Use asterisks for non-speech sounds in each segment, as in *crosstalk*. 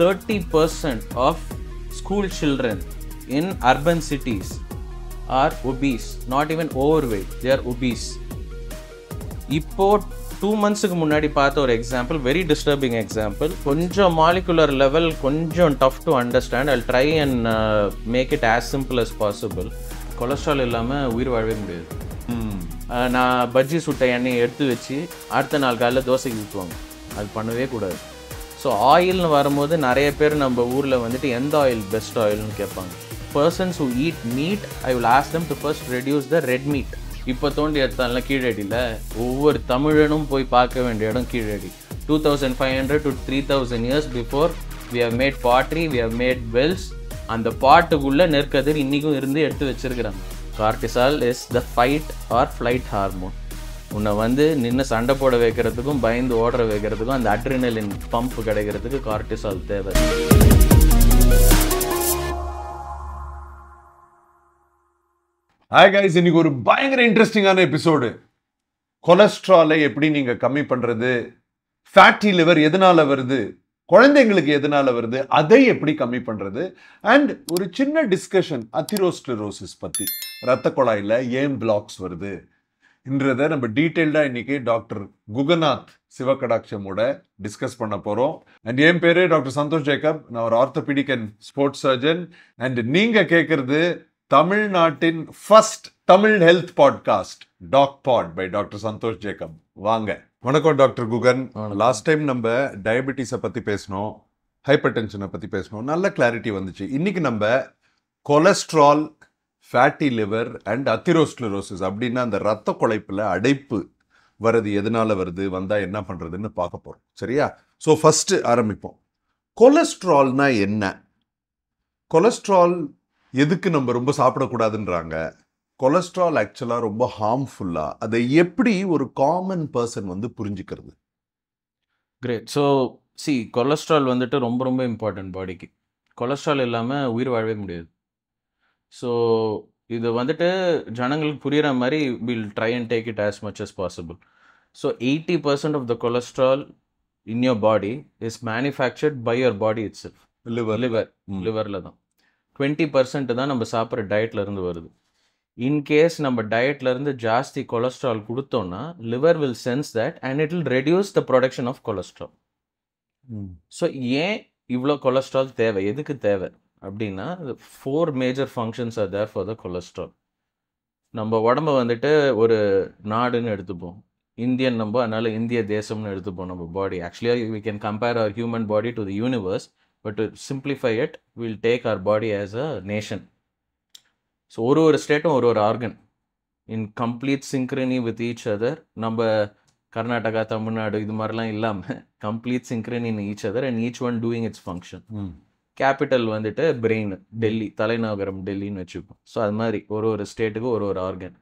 Thirty 30% of school children in urban cities are obese, not even overweight, they are obese. இப்போ two மந்த்ஸுக்கு முன்னாடி பார்த்த ஒரு example very disturbing example கொஞ்சம் molecular level கொஞ்சம் tough to understand I'll try and make it as simple as possible cholesterol இல்லாமல் உயிர் வாழவே முடியாது நான் பஜ்ஜி சுட்டை எண்ணெயை எடுத்து வச்சு அடுத்த நாள் காலையில் தோசைக்கு ஊற்றுவாங்க அது பண்ணவே கூடாது ஸோ ஆயில்னு வரும்போது நிறைய பேர் நம்ம ஊரில் வந்துட்டு எந்த ஆயில் பெஸ்ட் ஆயில்னு கேட்பாங்க persons who eat meat I will ask them to first reduce the red meat இப்போ தோண்டி எடுத்தாலும் கீழடியில் ஒவ்வொரு தமிழனும் போய் பார்க்க வேண்டிய இடம் Keezhadi two thousand five hundred to three thousand years before we have made pottery we have made wells அந்த பாட்டுக்குள்ளே நெற்கதிர் இன்றைக்கும் இருந்து எடுத்து வச்சுருக்கிறாங்க cortisol is the fight or flight hormone உன்னை வந்து நின்று சண்டை போட வைக்கிறதுக்கும் பயந்து ஓடுற வைக்கிறதுக்கும் அந்த அட்ரினலின் பம்ப் கிடைக்கிறதுக்கு கார்டிசால் தேவை ஹாய் கைஸ் இன்னைக்கு ஒரு பயங்கர இன்ட்ரெஸ்டிங்கான எபிசோடு கொலஸ்ட்ராலை எப்படி நீங்கள் கம்மி பண்ணுறது ஃபேட்டி லிவர் எதனால் வருது குழந்தைங்களுக்கு எதனால் வருது அதை எப்படி கம்மி பண்ணுறது அண்ட் ஒரு சின்ன டிஸ்கஷன் அத்திரோஸ்டரோசிஸ் பற்றி ரத்த குழாயில் ஏன் பிளாக்ஸ் வருது என்றதை நம்ம டீட்டெயில்டாக இன்றைக்கி டாக்டர் குகநாத் சிவகடாட்சமோட டிஸ்கஸ் பண்ண போகிறோம் அண்ட் என் பேரு டாக்டர் சந்தோஷ் ஜேக்கப் நான் ஒரு orthopaedic and sports surgeon and நீங்கள் கேட்குறது தமிழ்நாட்டின் first Tamil health podcast talk pod by doctor Santhosh Jacob வாங்க வணக்கம் டாக்டர் குகன் லாஸ்ட் டைம் நம்ம டயபெட்டிஸை பற்றி பேசணும் ஹைப்பர் டென்ஷனை பற்றி பேசணும் நல்ல கிளாரிட்டி வந்துச்சு இன்றைக்கி நம்ம cholesterol fatty liver and atherosclerosis அப்படின்னா அந்த ரத்த குழைப்பில் அடைப்பு வர்றது எதனால் வருது வந்தால் என்ன பண்ணுறதுன்னு பார்க்க போகிறோம் சரியா ஸோ ஃபஸ்ட்டு ஆரம்பிப்போம் கொலஸ்ட்ரால்னா என்ன கொலஸ்ட்ரால் எதுக்கு நம்ம ரொம்ப சாப்பிடக்கூடாதுன்றாங்க கொலஸ்ட்ரால் ஆக்சுவலாக ரொம்ப ஹார்ம்ஃபுல்லாக அதை எப்படி ஒரு காமன் பர்சன் வந்து புரிஞ்சுக்கிறது கிரேட் ஸோ சி கொலஸ்ட்ரால் வந்துட்டு ரொம்ப ரொம்ப இம்பார்ட்டன்ட் பாடிக்கு கொலஸ்ட்ரால் இல்லாமல் உயிர் வாழவே முடியாது ஸோ இது வந்துட்டு ஜனங்களுக்கு புரிகிற மாதிரி will try and take it as much as possible so eighty percent of the cholesterol in your body is manufactured by your body itself liver liver லிவரில் தான் டுவெண்ட்டி பர்சன்ட் தான் நம்ம சாப்பிட்ற டயட்லேருந்து வருது இன்கேஸ் நம்ம டயட்லேருந்து ஜாஸ்தி கொலஸ்ட்ரால் கொடுத்தோம்னா liver will sense that and it will reduce the production of cholesterol so ஏன் இவ்வளோ கொலஸ்ட்ரால் தேவை எதுக்கு தேவை அப்படின்னா four major functions are there for the cholesterol நம்ம உடம்பை வந்துட்டு ஒரு நாடுன்னு எடுத்துப்போம் இந்தியன் நம்ம அதனால் இந்திய தேசம்னு எடுத்துப்போம் நம்ம பாடி ஆக்சுவலியாக we can compare our human body to the universe but to simplify it will take our body as a nation so ஒரு ஒரு ஸ்டேட்டும் ஒரு ஒரு organ in complete synchrony with each other நம்ம கர்நாடகா தமிழ்நாடு இது மாதிரிலாம் இல்லாமல் complete synchrony in each other and each one doing its function capital வந்துட்டு பிரெயின் டெல்லி தலைநகரம் டெல்லின்னு வச்சுப்போம் ஸோ அது மாதிரி ஒரு ஒரு ஸ்டேட்டுக்கும் ஒரு ஒரு ஆர்கன்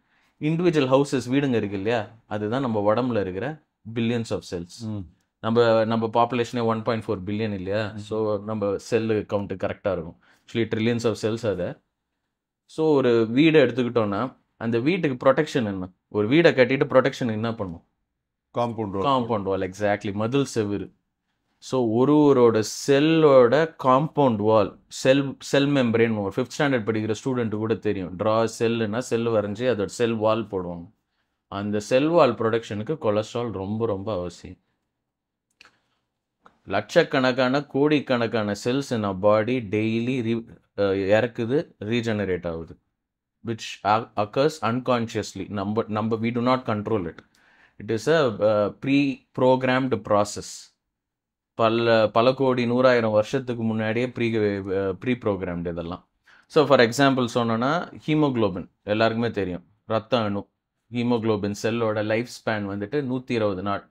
இண்டிவிஜுவல் ஹவுசஸ் வீடுங்க இருக்கு இல்லையா அதுதான் நம்ம உடம்புல இருக்கிற பில்லியன்ஸ் ஆஃப் செல்ஸ் நம்ம நம்ம பாப்புலேஷனே ஒன் பாயிண்ட் ஃபோர் பில்லியன் இல்லையா ஸோ நம்ம செல்லு கவுண்ட்டு கரெக்டாக இருக்கும் ஆக்சுவலி ட்ரில்லியன்ஸ் ஆஃப் செல்ஸ் அதை ஸோ ஒரு வீடை எடுத்துக்கிட்டோன்னா அந்த வீட்டுக்கு ப்ரொடெக்ஷன் என்ன ஒரு வீடை கட்டிட்டு ப்ரொடெக்ஷன் என்ன பண்ணும் காம்பவுண்ட் காம்பவுண்ட் வால் எக்ஸாக்ட்லி மதில் செவ்வறு ஸோ ஒரு ஒருவரோட செல்லோட compound wall cell cell membrane fifth standard படிக்கிற ஸ்டூடெண்ட்டு கூட தெரியும் ட்ரா செல்லுன்னா செல் வரைஞ்சி அதோட செல் வால் போடுவாங்க அந்த செல் வால் ப்ரொடக்ஷனுக்கு கொலஸ்ட்ரால் ரொம்ப ரொம்ப அவசியம் லட்சக்கணக்கான கோடிக்கணக்கான cells in a body daily re இறக்குது ரீஜெனரேட் ஆகுது விச் அக்கர்ஸ் அன்கான்ஷியஸ்லி நம்ம நம்ம we do not control it it is a pre programmed process பல பல கோடி நூறாயிரம் வருஷத்துக்கு முன்னாடியே ப்ரீ ப்ரீ ப்ரோக்ராம்டு இதெல்லாம் ஸோ ஃபார் எக்ஸாம்பிள் சொன்னோன்னா ஹீமோக்ளோபின் எல்லாருக்குமே தெரியும் ரத்த அணு ஹீமோக்ளோபின் செல்லோட லைஃப் ஸ்பேன் வந்துட்டு நூற்றி இருபது நாள்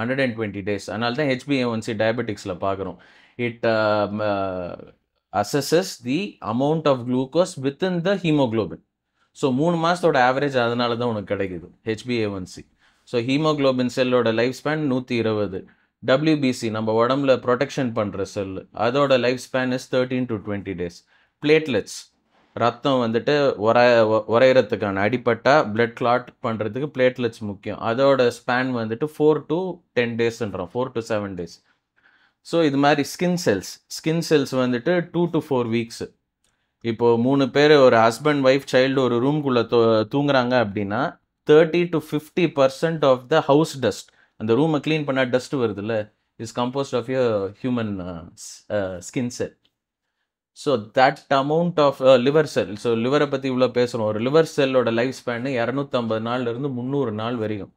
ஹண்ட்ரட் அண்ட் டுவெண்ட்டி டேஸ் அதனால தான் ஹெச்பிஏஒன்சி டயபெட்டிக்ஸில் பார்க்குறோம் it assesses the amount of glucose within the haemoglobin so மூணு மாதத்தோட ஆவரேஜ் அதனால தான் உனக்கு கிடைக்குது ஹெச்பிஏஒன்சி ஸோ ஹீமோக்ளோபின் செல்லோட லைஃப் ஸ்பேன் நூற்றி இருபது டபிள்யூபிசி நம்ம உடம்புல ப்ரொடெக்ஷன் பண்ணுற செல் அதோட life span is thirteen to twenty days platelets ரத்தம் வந்துட்டு உர உரையிறதுக்கான அடிப்பட்டா பிளட் கிளாட் பண்ணுறதுக்கு பிளேட்லெட்ஸ் முக்கியம் அதோட ஸ்பேன் வந்துட்டு ஃபோர் டு டென் டேஸ்ன்றோம் four to seven days so இது மாதிரி ஸ்கின் செல்ஸ் ஸ்கின் செல்ஸ் வந்துட்டு டூ டு ஃபோர் வீக்ஸு இப்போது மூணு பேர் ஒரு ஹஸ்பண்ட் ஒய்ஃப் சைல்டு ஒரு ரூம்குள்ளே தூங்குறாங்க அப்படின்னா thirty to fifty percent of the house dust அந்த ரூமை க்ளீன் பண்ணால் டஸ்ட் வருதுல்ல is composed of you human skin cell so that amount of liver cell so லிவரை பற்றி இவ்வளோ பேசுகிறோம் ஒரு லிவர் செல்லோட லைஃப் ஸ்பேனு இரநூத்தம்பது நாள்லேருந்து முந்நூறு நாள் வரையும்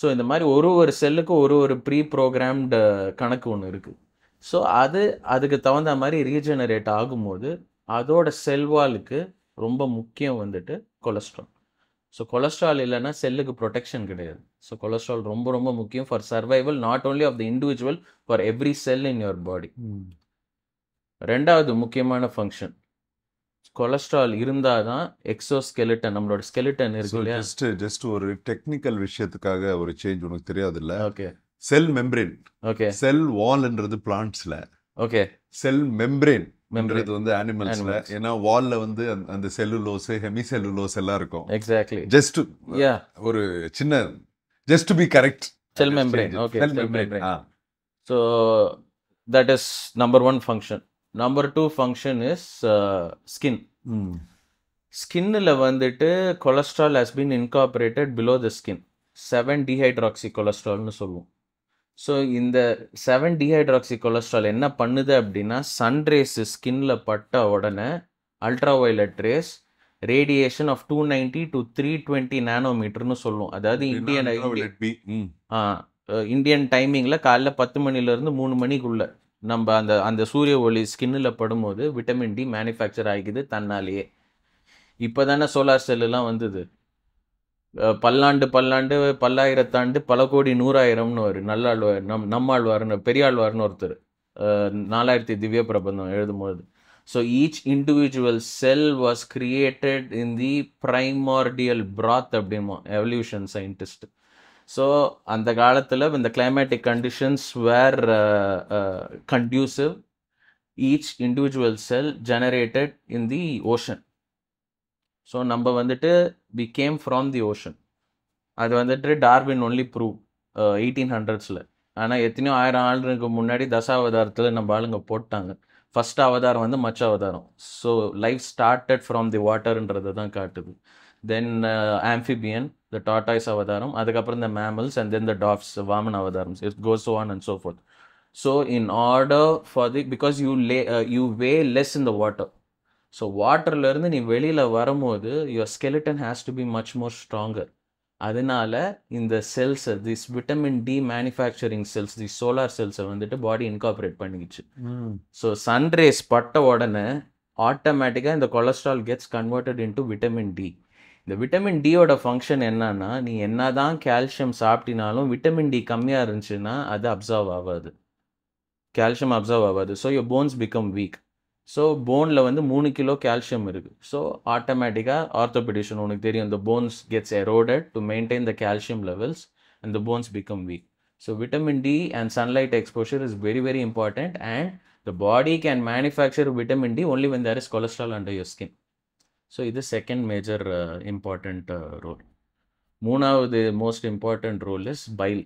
ஸோ இந்த மாதிரி ஒரு ஒரு செல்லுக்கும் ஒரு ஒரு ப்ரீ ப்ரோக்ராம்டு uh, கணக்கு ஒன்று இருக்குது ஸோ அது அதுக்கு தகுந்த மாதிரி ரீஜெனரேட் ஆகும்போது அதோட செல்வாலுக்கு ரொம்ப முக்கியம் வந்துட்டு கொலஸ்ட்ரால் ஸோ கொலஸ்ட்ரால் இல்லைன்னா செல்லுக்கு ப்ரொடெக்ஷன் கிடையாது ஸோ கொலஸ்ட்ரால் ரொம்ப ரொம்ப முக்கியம் for survival not only of the individual for every cell in your body ரெண்டாவது முக்கியமான ஃபங்க்ஷன் கொலஸ்ட்ரால் இருந்தால் தான் எக்ஸோ ஸ்கெலிட்டன் நம்மளோட ஸ்கெலிட்டன் இருக்கு இல்லையா ஜஸ்ட் ஜஸ்ட் ஒரு டெக்னிக்கல் விஷயத்துக்காக ஒரு சேஞ்ச் உனக்கு தெரியாது இல்லை okay cell membrane okay cell வால்ன்றது பிளான்ட்ஸில் ஓகே செல் மெம்பரேன் மெம்பரேன் வந்து அனிமல்ஸ்ல ஏன்னா வால்ல வந்து அந்த செல்லுலோஸ் ஹெமி செல்லுலோஸ் எல்லாம் இருக்கும் எக்ஸாக்ட்லி ஜஸ்ட் ஒரு சின்ன just to be correct cell membrane okay cell membrane so that is number one function number two function is skin ஸ்கின்னில் வந்துட்டு cholesterol has been incorporated below the skin seven dehydroxy கொலஸ்ட்ரால்னு சொல்லுவோம் so இந்த seven டிஹைட்ராக்சி cholesterol என்ன பண்ணுது அப்படின்னா sun rays ஸ்கின்னில் பட்ட உடனே ultra violet rays radiation of two ninety to three twenty நானோமீட்டர்னு சொல்லும் அதாவது இந்தியன் இந்தியன் டைமிங்கில் காலைல பத்து மணிலேருந்து மூணு மணிக்குள்ள நம்ம அந்த அந்த சூரிய ஒளி ஸ்கின்னில் படும்போது விட்டமின் டி மேனுஃபேக்சர் ஆகிக்குது தன்னாலேயே இப்போ தானே சோலார் செல்லுலாம் வந்தது பல்லாண்டு பல்லாண்டு பல்லாயிரத்தாண்டு பல கோடி நூறாயிரம்னு ஒரு நல்லாழ்வார் நம் நம்மாழ்வார்னு பெரியாழ்வார்னு ஒருத்தர் நாலாயிரத்தி திவ்ய பிரபந்தம் எழுதும்போது so each individual cell was created in the primordial broth அப்படிமா எவல்யூஷன் சயின்டிஸ்ட் ஸோ அந்த காலத்தில் இந்த climatic conditions were conducive each individual cell generated in the ocean so நம்ம வந்துட்டு we came from the ocean அது வந்துட்டு டார்வின் ஒன்லி ப்ரூவ் எயிட்டீன் ஹண்ட்ரட்ஸில் ஆனால் எத்தனையோ ஆயிரம் ஆண்டுக்கு முன்னாடி தசாவதாரத்தில் நம்ம ஆளுங்க போட்டாங்க ஃபஸ்ட் அவதாரம் வந்து மச்ச அவதாரம் so life started from the வாட்டர்ன்றதை தான் காட்டுது தென் ஆம்ஃபிபியன் த டாட்டாய்ஸ் அவதாரம் அதுக்கப்புறம் இந்த mammals and then the dwarfs Vamana அவதாரம் it goes on and so forth so in order for the because you lay you weigh less in the water so வாட்டர்லேருந்து நீ வெளியில் வரும்போது your skeleton has to be much more stronger அதனால இந்த செல்ஸை this vitamin D manufacturing cells the solar செல்ஸை வந்துட்டு body incorporate பண்ணிக்கிச்சு so sunrays பட்ட உடனே ஆட்டோமேட்டிக்காக இந்த cholesterol gets converted into vitamin D இந்த விட்டமின் டியோட ஃபங்க்ஷன் என்னன்னா நீ என்னதான் கால்சியம் சாப்பிட்டினாலும் விட்டமின் டி கம்மியாக இருந்துச்சுன்னா அது அப்சர்வ் ஆகாது கால்சியம் அப்சர்வ் ஆகாது so your bones become weak so போனில் வந்து மூணு கிலோ கால்சியம் இருக்குது ஸோ ஆட்டோமேட்டிக்காக ஆர்த்தோபெடிஷன் உனக்கு தெரியும் இந்த bones gets eroded to maintain the calcium levels and the bones become weak so vitamin D and sunlight exposure is very very important and the body can manufacture vitamin D only when there is cholesterol under your skin so இது second major important role மூணாவது most important role is bile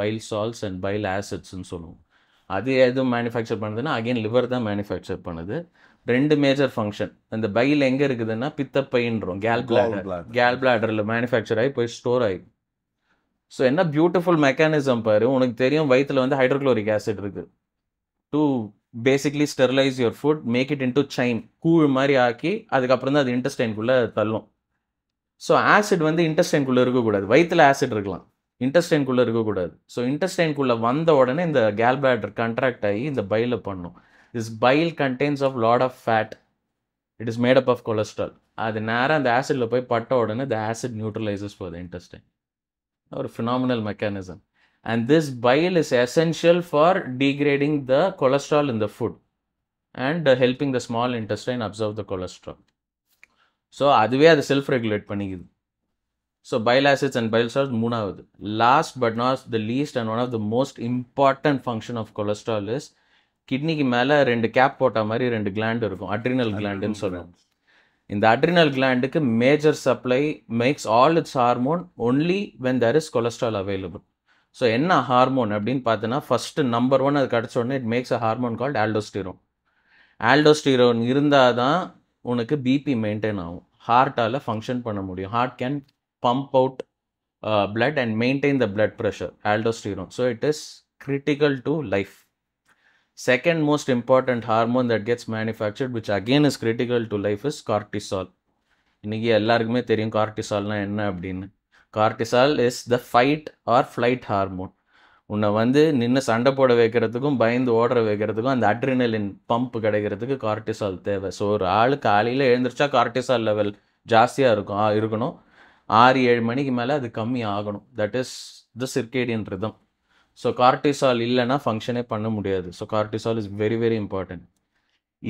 bile salts and bile ஆசிட்ஸ்ன்னு சொல்லுவோம் அது எதுவும் manufacture பண்ணுதுன்னா again liver தான் manufacture பண்ணுது ரெண்டு மேஜர் ஃபங்க்ஷன் அந்த பையில் எங்கே இருக்குதுன்னா பித்தப்பைன்றோம் கேல் பிளாடர் கேல் பிளாடரில் மேனுஃபேக்சர் ஆகி போய் ஸ்டோர் ஆகி ஸோ என்ன பியூட்டிஃபுல் மெக்கானிசம் பாரு உனக்கு தெரியும் வயிற்றில் வந்து ஹைட்ரோக்ளோரிக் ஆசிட் இருக்குது to basically sterilise your food make it into chyme கூழ் மாதிரி ஆக்கி அதுக்கப்புறம் தான் அது இன்டெஸ்டைன்குள்ளே தள்ளும் ஸோ ஆசிட் வந்து இன்டெஸ்டைன்குள்ளே இருக்கக்கூடாது வயிற்றில் ஆசிட் இருக்கலாம் இன்டஸ்டைன்குள்ளே இருக்கக்கூடாது ஸோ இன்டஸ்டைன்குள்ளே வந்த உடனே இந்த கேல்பேட்டர் கண்ட்ராக்ட் ஆகி இந்த பைல பண்ணும் this bile contains of lot of fat it is made up of cholesterol அது நேராக அந்த ஆசிடில் போய் பட்ட உடனே the acid neutralises for the intestine ஒரு phenomenal mechanism and this bile is essential for degrading the cholesterol in the food and helping the small intestine absorb the cholesterol so அதுவே அதை செல்ஃப் ரெகுலேட் பண்ணிக்குது so bile acids and bile stars மூணாவது last but not the least and one of the most important function of cholesterol is கிட்னிக்கு மேலே ரெண்டு gap போட்ட மாதிரி ரெண்டு கிளாண்ட் இருக்கும் அட்ரினல் கிளாண்டுன்னு சொல்லுவோம் இந்த அட்ரினல் கிளாண்டுக்கு major supply makes all its hormone only when there is cholesterol available so என்ன ஹார்மோன் அப்படின்னு பார்த்தோன்னா ஃபஸ்ட்டு நம்பர் ஒன் அது கிடச்ச உடனே it makes a hormone called aldosterone aldosterone இருந்தால் தான் உனக்கு பிபி மெயின்டைன் ஆகும் ஹார்ட்டால் ஃபங்க்ஷன் பண்ண முடியும் heart can pump out uh, and maintain the blood pressure pressure, aldosterone. So it is critical to life. Second most important hormone that gets manufactured, which again is critical to life, is cortisol. இன்னைக்கு எல்லாருக்குமே தெரியும் கார்டிசால்னா என்ன அப்படின்னு cortisol is the fight or flight hormone உன்னை வந்து நின்று சண்டை போட வைக்கிறதுக்கும் பயந்து ஓடுற வைக்கிறதுக்கும் அந்த அட்ரினலின் பம்ப் கிடைக்கிறதுக்கு கார்டிசால் தேவை ஸோ ஒரு ஆள் காலையில் எழுந்திரிச்சா கார்டிசால் லெவல் ஜாஸ்தியாக இருக்கும் இருக்கணும் ஆறு ஏழு மணிக்கு மேலே அது கம்மி ஆகணும் that is the circadian rhythm so cortisol இல்லைன்னா ஃபங்க்ஷனே பண்ண முடியாது so cortisol is very very important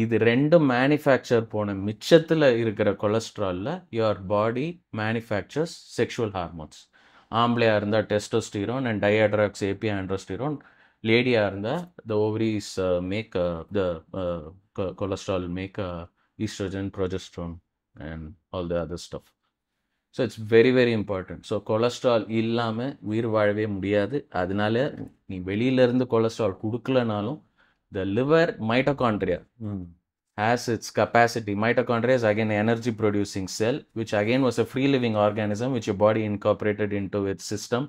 இது ரெண்டும் மேனுஃபேக்சர் போன மிச்சத்தில் இருக்கிற கொலஸ்ட்ராலில் your body manufactures sexual hormones ஆம்பளையாக இருந்தால் testosterone and dehydroepiandrosterone லேடியாக இருந்தால் the ovaries make the cholesterol make oestrogen progesterone and all the other stuff so it's very very important so cholesterol இல்லாமல் உயிர் வாழவே முடியாது அதனால நீ வெளியிலேருந்து cholesterol கொடுக்கலனாலும் the liver mitochondria has its capacity mitochondrias again energy producing cell which again was a free living organism which the body incorporated into its system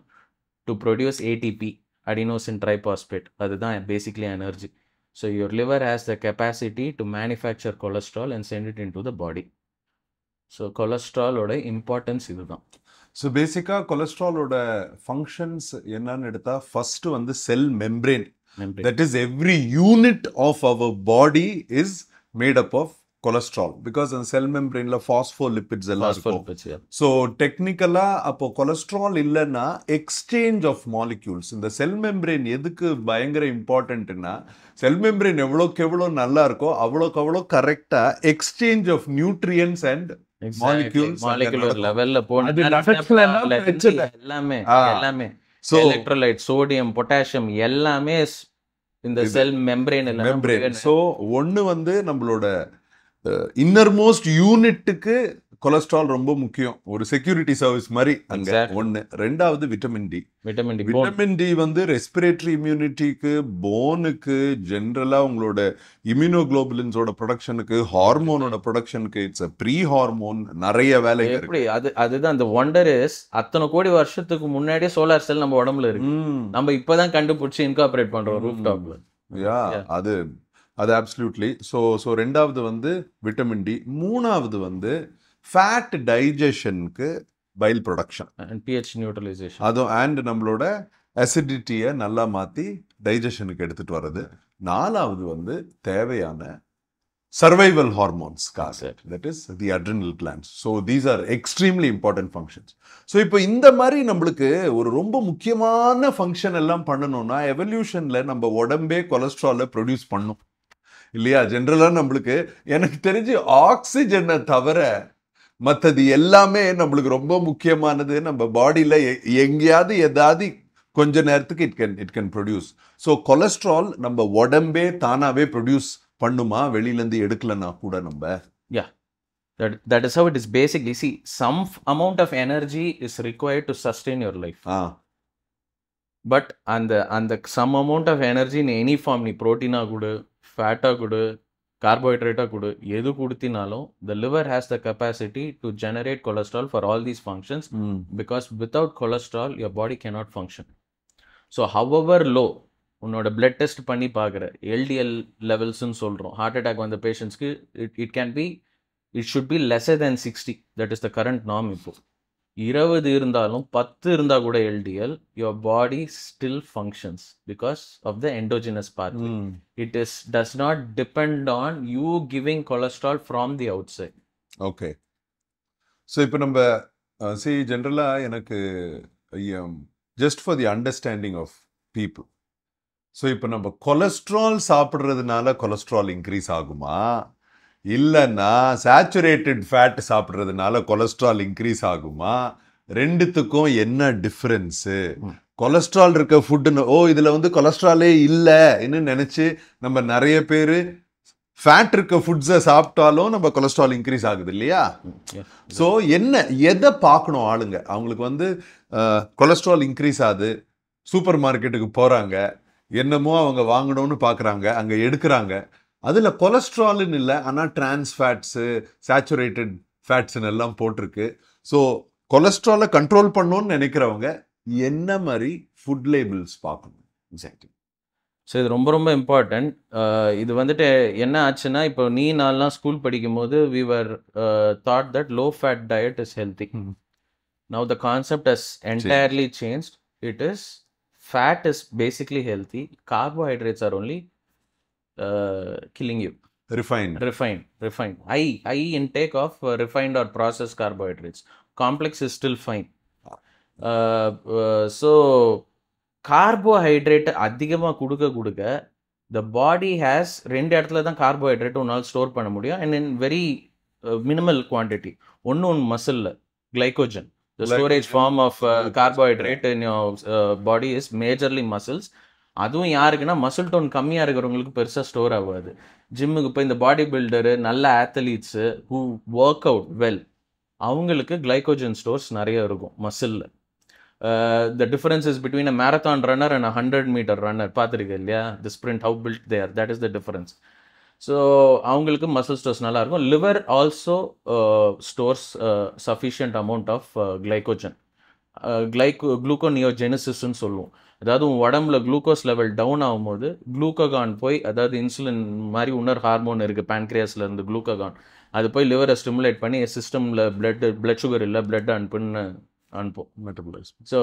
to produce ATP adenosine triphosphate அதுதான் basically energy so your liver has the capacity to manufacture cholesterol and send it into the body so கொலஸ்ட்ராலோட importance இதுதான் so பேசிக்காக கொலஸ்ட்ராலோட functions என்னன்னு எடுத்தால் first வந்து cell membrane that is every unit of our body is made up of cholesterol because அந்த cell மெம்பரெயின்ல lipids எல்லாம் so டெக்னிக்கலா அப்போ கொலஸ்ட்ரால் இல்லைன்னா எக்ஸ்சேஞ்ச் ஆஃப் மாலிக்யூல்ஸ் இந்த செல் மெம்பரெயின் எதுக்கு பயங்கர இம்பார்ட்டன்ட்னா செல் மெம்பரெயின் எவ்வளோக்கு எவ்வளோ நல்லா இருக்கோ அவ்வளோக்கு அவ்வளோ கரெக்டாக exchange of nutrients and molecular லெவல்ல போன எல்லாமே எல்லாமே சோ எலக்ட்ரோலைட் சோடியம் பொட்டாசியம் எல்லாமே இந்த செல் மெம்பரேன் ஸோ சோ ஒன்னு வந்து நம்மளோட இன்னர் மோஸ்ட் யூனிட்டுக்கு கொலஸ்ட்ரால் ரொம்ப முக்கியம் ஒரு செக்யூரிட்டி சர்வீஸ் மாதிரி அங்க ஒண்ணு ரெண்டாவது vitamin D vitamin D vitamin D வந்து ரெஸ்பிரேட்டரி இம்யூனிட்டிக்கு போனுக்கு ஜென்ரலா உங்களோட இம்யூனோகுளோபுலன்ஸோட ப்ரொடக்ஷனுக்கு ஹார்மோனோட ப்ரொடக்ஷனுக்கு இட்ஸ் அ ப்ரீ ஹார்மோன் நிறைய வேலை எப்படி அது அதுதான் அந்த ஒண்டர் இஸ் அத்தனை கோடி வருஷத்துக்கு முன்னாடியே சோலார் செல் நம்ம உடம்புல இருக்கு நம்ம இப்பதான் கண்டுபிடிச்சு இன்கார்பரேட் பண்றோம் ரூப் டாப்ல யா அது அது அப்சல்யூட்லி ஸோ ஸோ ரெண்டாவது வந்து விட்டமின் டி மூணாவது வந்து ஃபேட் டைஜஷனுக்கு bile production and pH neutralisation அதுவும் அண்ட் நம்மளோட அசிடிட்டியை நல்லா மாற்றி டைஜஷனுக்கு எடுத்துகிட்டு வர்றது நாலாவது வந்து தேவையான சர்வைவல் ஹார்மோன்ஸ் காசு that is the adrenal glands so these are extremely important functions so இப்போ இந்த மாதிரி நம்மளுக்கு ஒரு ரொம்ப முக்கியமான ஃபங்க்ஷன் எல்லாம் பண்ணணும்னா எவல்யூஷனில் நம்ம உடம்பே கொலஸ்ட்ராலை ப்ரொடியூஸ் பண்ணும் இல்லையா ஜென்ரலாக நம்மளுக்கு எனக்கு தெரிஞ்சு ஆக்சிஜனை தவிர மற்றது எல்லாமே நம்மளுக்கு ரொம்ப முக்கியமானது நம்ம பாடியில் எங்கேயாவது எதாவது கொஞ்ச நேரத்துக்கு it can it can produce so cholesterol நம்ம உடம்பே தானாகவே ப்ரொடியூஸ் பண்ணுமா வெளியிலேருந்து எடுக்கலன்னா கூட நம்ம yeah that that is how it is basically see some f- amount of energy is required to sustain your life ah. But அந்த அந்த some amount of energy in any form நீ ப்ரோட்டீனாக கொடு ஃபேட்டாக கொடு கார்போஹைட்ரேட்டாக கொடு எது கொடுத்தினாலும் the liver has the capacity to generate cholesterol for all these functions because without cholesterol your body cannot function so however low உன்னோட பிளட் டெஸ்ட் பண்ணி பார்க்குற எல்டிஎல் லெவல்ஸ்ன்னு சொல்கிறோம் ஹார்ட் அட்டாக் வந்த பேஷண்ட்ஸ்க்கு it it can be it should be lesser than sixty that is the current நாம் இப்போது இருபது இருந்தாலும் பத்து இருந்தால் கூட LDL your body still functions because of the endogenous part it is does not depend on you giving cholesterol from the outside okay so இப்போ நம்ம see uh, ஜென்ரலாக எனக்கு just for the understanding of people so இப்போ நம்ம cholesterol சாப்பிட்றதுனால cholesterol increase ஆகுமா இல்லைன்னா saturated fat சாப்பிட்றதுனால கொலஸ்ட்ரால் இன்க்ரீஸ் ஆகுமா ரெண்டுத்துக்கும் என்ன டிஃப்ரென்ஸு கொலஸ்ட்ரால் இருக்க ஃபுட்டுன்னு ஓ இதில் வந்து கொலஸ்ட்ராலே இல்லைன்னு நினச்சி நம்ம நிறைய பேர் ஃபேட் இருக்க ஃபுட்ஸை சாப்பிட்டாலும் நம்ம கொலஸ்ட்ரால் இன்க்ரீஸ் ஆகுது இல்லையா ஸோ என்ன எதை பார்க்கணும் ஆளுங்க அவங்களுக்கு வந்து கொலஸ்ட்ரால் இன்க்ரீஸ் ஆகுது சூப்பர் மார்க்கெட்டுக்கு போகிறாங்க என்னமோ அவங்க வாங்கணும்னு பார்க்குறாங்க அங்கே எடுக்கிறாங்க அதில் கொலஸ்ட்ரால்னு இல்லை ஆனால் டிரான்ஸ் ஃபேட்ஸு சேச்சுரேட்டட் ஃபேட்ஸ்ன்னு எல்லாம் போட்டிருக்கு ஸோ கொலஸ்ட்ராலை கண்ட்ரோல் பண்ணணும்னு நினைக்கிறவங்க என்ன மாதிரி ஃபுட் லேபிள்ஸ் பார்க்கணும் எக்ஸாக்ட்லி ஸோ இது ரொம்ப ரொம்ப இம்பார்ட்டண்ட் இது வந்துட்டு என்ன ஆச்சுன்னா இப்போ நீ நாள்லாம் ஸ்கூல் படிக்கும் போது we were thought that low fat diet is healthy now the concept is entirely change it is fat is basically healthy carbohydrates are only you refine refine refine high high intake of refined or process carbohydrates complex is still fine so carbohydrate அதிகமாக கொடுக்க கொடுக்க த body has ரெண்டு இடத்துல தான் carbohydrate உன்னால் store பண்ண முடியும் and in very minimal quantity ஒன்று ஒன்று மசிலில் glycogen the storage form of carbohydrate in body is majorly muscles அதுவும் யாருக்குன்னா மசில் டோன் கம்மியாக இருக்கிறவங்களுக்கு பெருசாக ஸ்டோர் ஆகாது ஜிம்முக்கு போய் இந்த பாடி பில்டரு நல்ல athletes who work out well அவங்களுக்கு கிளைக்கோஜன் ஸ்டோர்ஸ் நிறைய இருக்கும் மசிலில் the differences between a marathon runner and a hundred metre runner பார்த்துருக்கு இல்லையா the sprint how built their that is the difference so அவங்களுக்கு மசில் ஸ்டோர்ஸ் நல்லாயிருக்கும் liver also stores sufficient amount of glycogen glyco குளுக்கோனியோஜெனிசிஸ்ன்னு சொல்லுவோம் அதாவது உன் உடம்புல glucose level down ஆகும்போது குளூக்ககான் போய் அதாவது இன்சுலின் மாதிரி உணர் ஹார்மோன் இருக்குது பேன்க்ரியாஸில் இருந்து குளூக்ககான் அது போய் லிவரை ஸ்டிமுலேட் பண்ணி சிஸ்டமில் பிளட்டு பிளட் சுகர் இல்லை பிளட் அனுப்புன்னு அனுப்போம் மெட்டபிளைஸ் ஸோ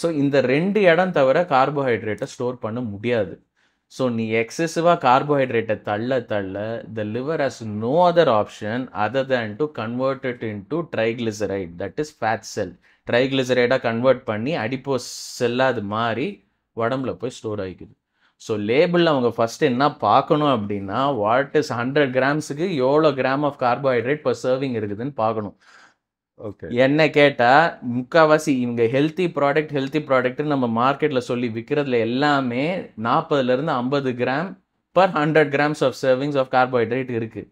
ஸோ இந்த ரெண்டு இடம் தவிர கார்போஹைட்ரேட்டை ஸ்டோர் பண்ண முடியாது ஸோ நீ எக்ஸசிவாக கார்போஹைட்ரேட்டை தள்ள தள்ள the liver has no other option other than to convert into triglyceride that is fat cell ட்ரைக்ளிசரைடாக கன்வெர்ட் பண்ணி அடிப்போ செல்லாது மாறி உடம்புல போய் ஸ்டோர் ஆகிக்குது ஸோ லேபிளில் அவங்க ஃபஸ்ட்டு என்ன பார்க்கணும் அப்படின்னா வாட் இஸ் ஹண்ட்ரட் கிராம்ஸுக்கு எவ்வளோ கிராம் ஆஃப் கார்போஹைட்ரேட் இப்போ சர்விங் இருக்குதுன்னு பார்க்கணும் ஓகே என்ன கேட்டால் முக்கால்வாசி இவங்க ஹெல்த்தி ப்ராடக்ட் ஹெல்த்தி ப்ராடக்ட்டுன்னு நம்ம மார்க்கெட்டில் சொல்லி விற்கிறதுல எல்லாமே நாற்பதுலேருந்து ஐம்பது gram per hundred grams of servings of carbohydrate இருக்குது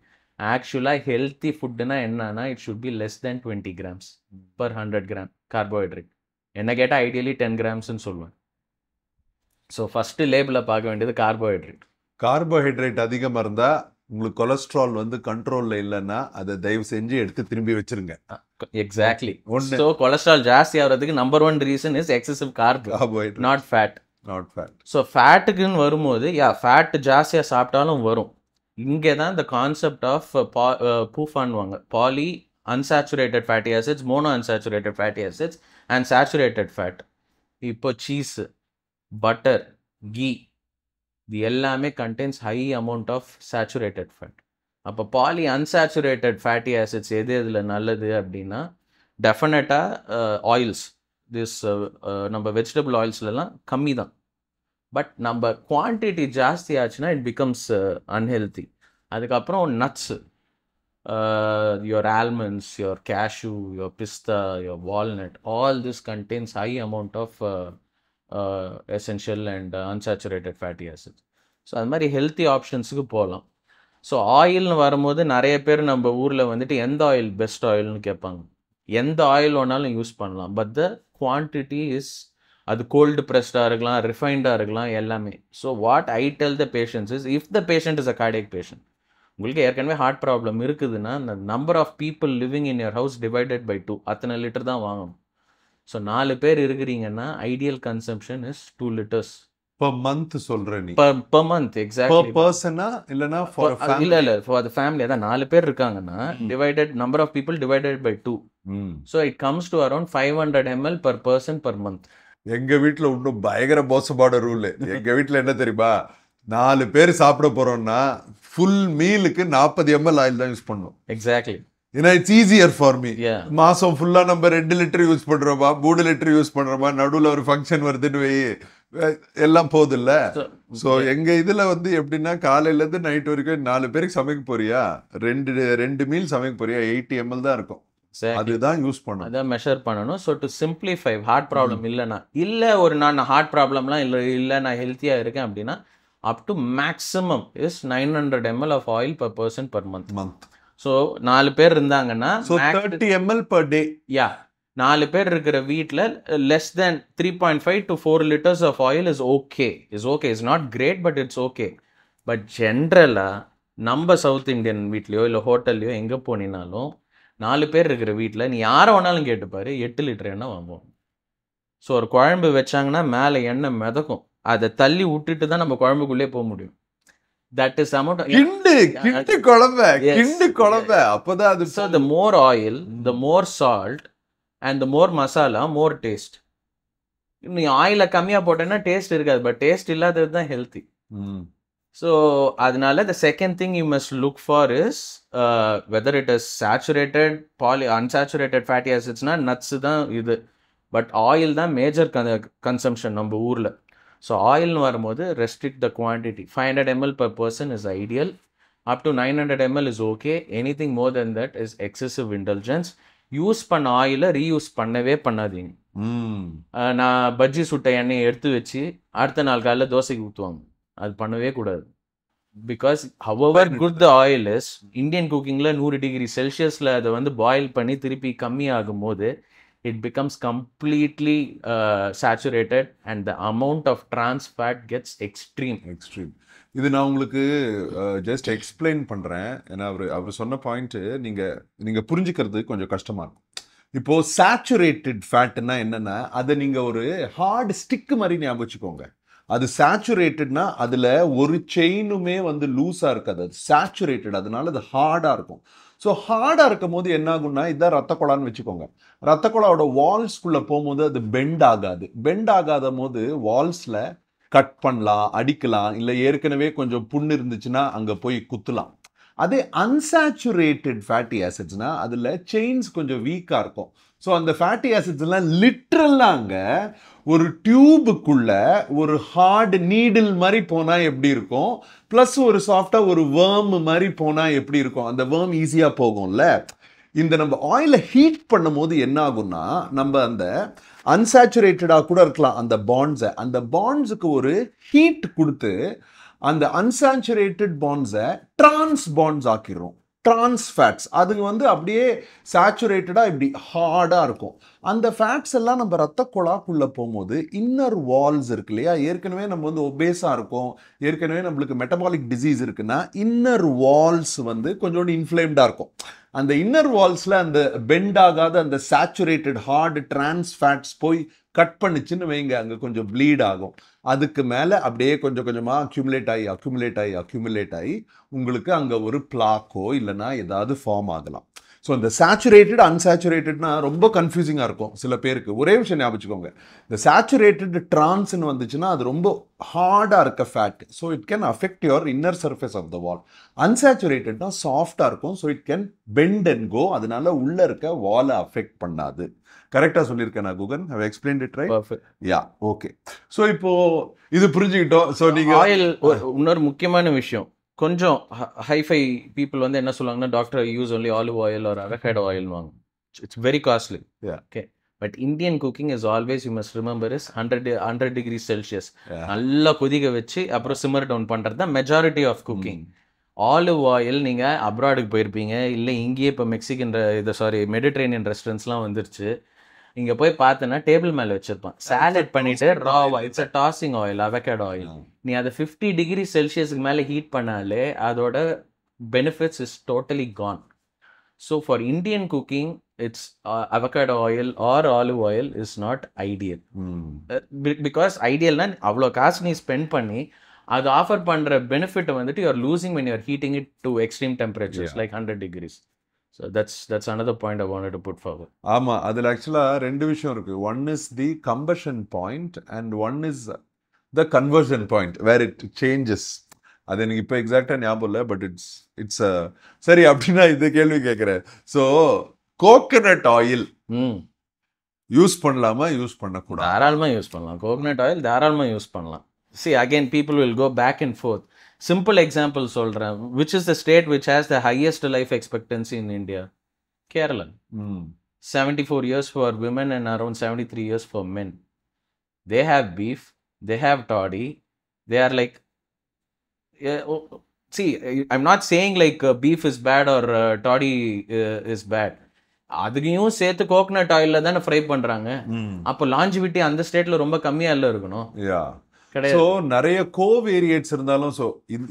ஆக்சுவலாக ஹெல்த்தி ஃபுட்டுனா என்னன்னா it should be less than twenty grams per hundred gram carbohydrate என்ன கேட்டால் ஐடியலி டென் கிராம்ஸ்ன்னு சொல்லுவேன் ஸோ ஃபஸ்ட்டு லேபில் பார்க்க வேண்டியது கார்போஹைட்ரேட் கார்போஹைட்ரேட் அதிகமாக இருந்தால் உங்களுக்கு கொலஸ்ட்ரால் வந்து கண்ட்ரோலில் இல்லைன்னா அதை தயவு செஞ்சு எடுத்து திரும்பி வச்சிருங்க எக்ஸாக்ட்லி ஸோ கொலஸ்ட்ரால் ஜாஸ்தி ஆகிறதுக்கு number one reason is excessive carb carbohydrate not fat not fat so ஃபேட்டுக்குன்னு வரும்போது யா ஃபேட்டு ஜாஸ்தியாக சாப்பிட்டாலும் வரும் இங்கே தான் இந்த கான்செப்ட் ஆஃப் பா பூஃபான்வாங்க poly unsaturated fatty fatty mono unsaturated fatty acids and saturated fat இப்போ சீஸ் பட்டர் கீ இது எல்லாமே contains high amount of saturated fat அப்போ பாலி அன்சாச்சுரேட்டட் ஃபேட்டி ஆசிட்ஸ் எது இதில் நல்லது அப்படின்னா டெஃபினட்டாக ஆயில்ஸ் திஸ் நம்ம வெஜிடபிள் ஆயில்ஸ்லலாம் கம்மி தான் பட் நம்ம குவான்டிட்டி ஜாஸ்தி ஆச்சுன்னா இட் பிகம்ஸ் அன்ஹெல்த்தி அதுக்கப்புறம் nuts uh, your almonds, your cashew, your pista, your walnut, all this contains high amount of uh, uh, essential and unsaturated fatty acids. So அது மாதிரி ஹெல்த்தி ஆப்ஷன்ஸுக்கு போகலாம் ஸோ ஆயில்னு வரும்போது நிறைய பேர் நம்ம ஊரில் வந்துட்டு எந்த ஆயில் பெஸ்ட் ஆயில்னு கேட்பாங்க எந்த ஆயில் வேணாலும் யூஸ் பண்ணலாம் பட் த குவான்டிட்டி இஸ் அது கோல்டு ப்ரெஸ்டாக இருக்கலாம் ரிஃபைண்டாக இருக்கலாம் எல்லாமே so what I tell the patients is if the patient is a cardiac patient உங்களுக்கு ஏற்கனவே ஹார்ட் ப்ராப்ளம் இருக்குதுன்னா இந்த number of people living in your house divided by two அத்தனை லிட்டர் தான் வாங்கணும் ஸோ நாலு பேர் இருக்கிறீங்கன்னா ideal consumption is two litres per month சொல்றேன் பர் பர் மந்த் எக்ஸாக்ட்லி பர்சனா இல்லனா ஃபார் இல்ல இல்ல ஃபார் தி ஃபேமிலி அதான் நாலு பேர் இருக்காங்கன்னா divided number of people divided by 2 so it comes to around 500 ml per person per month எங்க வீட்ல இன்னும் பயங்கர மோசமான ரூல் எங்க வீட்ல என்ன தெரியுமா நாலு பேர் சாப்பிட போகிறோம்னா ஃபுல் மீலுக்கு நாற்பது எம்எல் ஆயில் தான் யூஸ் பண்ணுவோம் எக்ஸாக்ட்லி ஏன்னா இட்ஸ் ஈஸியர் ஃபார் மீ மாசம் ஃபுல்லாக நம்ம ரெண்டு லிட்டர் யூஸ் பண்ணுறோமா மூணு லிட்டர் யூஸ் பண்ணுறோமா நடுவில் ஒரு ஃபங்க்ஷன் வருதுன்னு எல்லாம் எல்லாம் இல்லை ஸோ எங்கள் இதில் வந்து எப்படின்னா காலையிலேருந்து நைட் வரைக்கும் நாலு பேருக்கு சமைக்க போறியா ரெண்டு ரெண்டு மீல் சமைக்க போறியா எயிட்டி எம்எல் தான் இருக்கும் அதுதான் யூஸ் பண்ணணும் அதை மெஷர் பண்ணணும் so to simplify heart problem இல்லைனா இல்லை ஒரு நான் ஹார்ட் ப்ராப்ளம்லாம் இல்லை இல்லை நான் ஹெல்த்தியாக இருக்கேன் அப்படின்னா up to maximum is nine hundred ML of oil per person per month month so நாலு பேர் இருந்தாங்கன்னா எம்எல் பர் டே யா நாலு பேர் இருக்கிற வீட்டில் less than three point five to four litres of oil is okay is okay is not great but it's okay but ஜென்ரலாக நம்ம south Indian வீட்லேயோ இல்லை ஹோட்டல்லையோ எங்கே போனினாலும் நாலு பேர் இருக்கிற வீட்டில் நீ யாரை வேணாலும் கேட்டுப்பாரு எட்டு லிட்டர் எண்ணெய் வாங்குவோம் ஸோ ஒரு குழம்பு வச்சாங்கன்னா மேலே எண்ணெய் மிதக்கும் அதை தள்ளி விட்டுட்டு தான் நம்ம குழம்புக்குள்ளே போக முடியும் தட் இஸ் அமௌண்ட் கிண்டு கிண்டு குழம்பு கிண்டு குழம்பு அப்போதான் அது so the more oil the more salt and the more masala more taste நீ ஆயில கம்மியாக போட்டேன்னா டேஸ்ட் இருக்காது பட் டேஸ்ட் இல்லாதது தான் ஹெல்த்தி ஸோ அதனால the second thing you must look for is whether it is saturated poly unsaturated fatty ஆசிட்ஸ்னா nuts தான் இது பட் ஆயில் தான் மேஜர் கன்சம்ஷன் நம்ம ஊரில் ஸோ ஆயில்னு வரும்போது restrict the quantity five hundred ML per person is ideal up to nine hundred ML is okay anything more than that is excessive intelligence use பண்ண ஆயிலை reuse பண்ணவே பண்ணாதீங்க நான் பஜ்ஜி சுட்ட எண்ணெயை எடுத்து வச்சு அடுத்த நாள் காலையில் தோசைக்கு ஊற்றுவாங்க அது பண்ணவே கூடாது because however good the oil is Indian குக்கிங்கில் நூறு டிகிரி செல்சியஸில் அதை வந்து பாயில் பண்ணி திருப்பி கம்மியாகும் போது it becomes completely uh, saturated and the amount of trans fat gets extreme. Extreme. இது நான் உங்களுக்கு ஜஸ்ட் எக்ஸ்பிளைன் பண்ணுறேன் ஏன்னா அவர் அவர் சொன்ன பாயிண்ட்டு நீங்கள் நீங்கள் புரிஞ்சுக்கிறது கொஞ்சம் கஷ்டமாக இருக்கும் இப்போது சேச்சுரேட்டட் ஃபேட்டுன்னா என்னென்னா அதை நீங்கள் ஒரு ஹார்டு ஸ்டிக்கு மாதிரி ஞாபகம் வச்சுக்கோங்க அது சேச்சுரேட்டட்னா அதில் ஒரு செயினுமே வந்து லூஸாக இருக்காது அது சேச்சுரேட்டட் அதனால அது ஹார்டாக இருக்கும் ஸோ ஹார்டாக இருக்கும் போது என்ன ஆகும்னா இதான் ரத்த குழான்னு வச்சுக்கோங்க ரத்த குழாவோட வால்ஸ்குள்ளே போகும்போது அது பெண்ட் ஆகாது பெண்ட் ஆகாத போது வால்ஸில் கட் பண்ணலாம் அடிக்கலாம் இல்லை ஏற்கனவே கொஞ்சம் புண்ணு இருந்துச்சுன்னா அங்கே போய் குத்தலாம் அதே அன்சாச்சுரேட்டட் ஃபேட்டி ஆசிட்ஸ்னால் அதில் செயின்ஸ் கொஞ்சம் வீக்காக இருக்கும் ஸோ அந்த ஃபேட்டி ஆசிட்ஸ்லாம் அங்கே ஒரு டியூபுக்குள்ளே ஒரு ஹார்டு நீடில் மாதிரி போனால் எப்படி இருக்கும் ப்ளஸ் ஒரு சாஃப்டாக ஒரு வேர்ம் மாதிரி போனால் எப்படி இருக்கும் அந்த வேர்ம் ஈஸியாக போகும்ல இந்த நம்ம ஆயிலை ஹீட் பண்ணும் போது என்ன ஆகும்னா நம்ம அந்த அன்சேச்சுரேட்டடாக கூட இருக்கலாம் அந்த பாண்ட்ஸை அந்த பாண்ட்ஸுக்கு ஒரு ஹீட் கொடுத்து அந்த அன்சேச்சுரேட்டட் பாண்ட்ஸை டிரான்ஸ் பாண்ட்ஸ் ஆக்கிடுறோம் டிரான்ஸ் ஃபேட்ஸ் அதுங்க வந்து அப்படியே சேச்சுரேட்டடாக இப்படி ஹார்டாக இருக்கும் அந்த ஃபேட்ஸ் எல்லாம் நம்ம ரத்த குழாக்குள்ளே போகும்போது இன்னர் வால்ஸ் இருக்கு இல்லையா ஏற்கனவே நம்ம வந்து ஒபேஸாக இருக்கும் ஏற்கனவே நம்மளுக்கு மெட்டபாலிக் டிசீஸ் இருக்குன்னா இன்னர் வால்ஸ் வந்து கொஞ்சோண்டு இன்ஃப்ளேம்டாக இருக்கும் அந்த இன்னர் வால்ஸில் அந்த பெண்ட் ஆகாத அந்த சேச்சுரேட்டட் ஹார்டு டிரான்ஸ் ஃபேட்ஸ் போய் கட் பண்ணிச்சுன்னு வைங்க அங்கே கொஞ்சம் ப்ளீட் ஆகும் அதுக்கு மேலே அப்படியே கொஞ்சம் கொஞ்சமாக அக்யூமுலேட் ஆகி அக்யூமுலேட் ஆகி அக்யூமுலேட் ஆகி உங்களுக்கு அங்கே ஒரு பிளாக்கோ இல்லைனா ஏதாவது ஃபார்ம் ஆகலாம் ஸோ இந்த சேச்சுரேட்டட் அன்சேச்சுரேட்டட்னா ரொம்ப கன்ஃபியூசிங்காக இருக்கும் சில பேருக்கு ஒரே விஷயம் ஞாபகம் இந்த சேச்சுரேட்டட் ட்ரான்ஸ்னு வந்துச்சுன்னா அது ரொம்ப ஹார்டாக இருக்க fat so it can affect your inner surface of the wall அன்சேச்சுரேட்டட்னா சாஃப்டாக இருக்கும் so it can bend and go அதனால உள்ளே இருக்க வாலை அஃபெக்ட் பண்ணாது கரெக்டாக சொல்லியிருக்கேன் நான் Guhan I explain it right yeah okay so இப்போ இது புரிஞ்சுக்கிட்டோம் ஸோ நீங்கள் ஆயில் இன்னொரு முக்கியமான விஷயம் கொஞ்சம் ஹைஃபை பீப்புள் வந்து என்ன சொல்லுவாங்கன்னா doctor use only olive oil ஒரு அவகேடோ ஆயில் வாங்க it's very costly okay but Indian cooking is always you must remember is hundred hundred degree Celsius நல்லா கொதிக்க வச்சு அப்புறம் சிம்மர் டவுன் பண்ணுறது தான் majority of cooking olive oil நீங்கள் அப்ராடுக்கு போயிருப்பீங்க இல்லை இங்கேயே இப்போ மெக்சிகன் இது சாரி மெடிட்ரேனியன் ரெஸ்டாரண்ட்ஸ்லாம் வந்துருச்சு இங்கே போய் பார்த்தேன்னா டேபிள் மேலே வச்சிருப்பான் சாலட் பண்ணிட்டு ராவா it's a tossing oil avocado oil நீ அதை ஃபிஃப்டி டிகிரி செல்சியஸ்க்கு மேலே ஹீட் பண்ணாலே அதோட benefits is totally gone so for Indian cooking it's avocado oil or olive oil is not ideal because ஐடியல்னா அவ்வளோ காசு நீ ஸ்பெண்ட் பண்ணி அது ஆஃபர் பண்ணுற பெனிஃபிட் வந்துட்டு you're losing when you're heating it to extreme temperatures like hundred degrees so that's that's another point I want to put forward ஆமாம் அதில் ஆக்சுவலாக ரெண்டு விஷயம் இருக்குது one is the combustion point and one is the conversion point where it changes அது எனக்கு இப்போ எக்ஸாக்டாக ஞாபகம் இல்லை பட் இட்ஸ் இட்ஸ் சரி அப்படின்னா இது கேள்வி கேட்குறேன் ஸோ கோகனட் ஆயில் யூஸ் பண்ணலாமா யூஸ் பண்ணக்கூடாது தாராளமாக யூஸ் பண்ணலாம் கோகனட் ஆயில் தாராளமாக யூஸ் பண்ணலாம் see again people will go back and forth simple example சொல்கிறேன் which is the state which has the highest life expectancy in India Kerala seventy four years for women and around seventy three years for men they have beef they have toddy they are like see I'm not saying like beef is bad or toddy is bad அதுலேயும் சேர்த்து coconut ஆயிலில் தானே fry பண்ணுறாங்க hmm. அப்போ longevity அந்த ஸ்டேட்டில் ரொம்ப கம்மியாக இல்லை இருக்கணும் ஸோ நிறைய கோ வேரியேட்ஸ் இருந்தாலும் ஸோ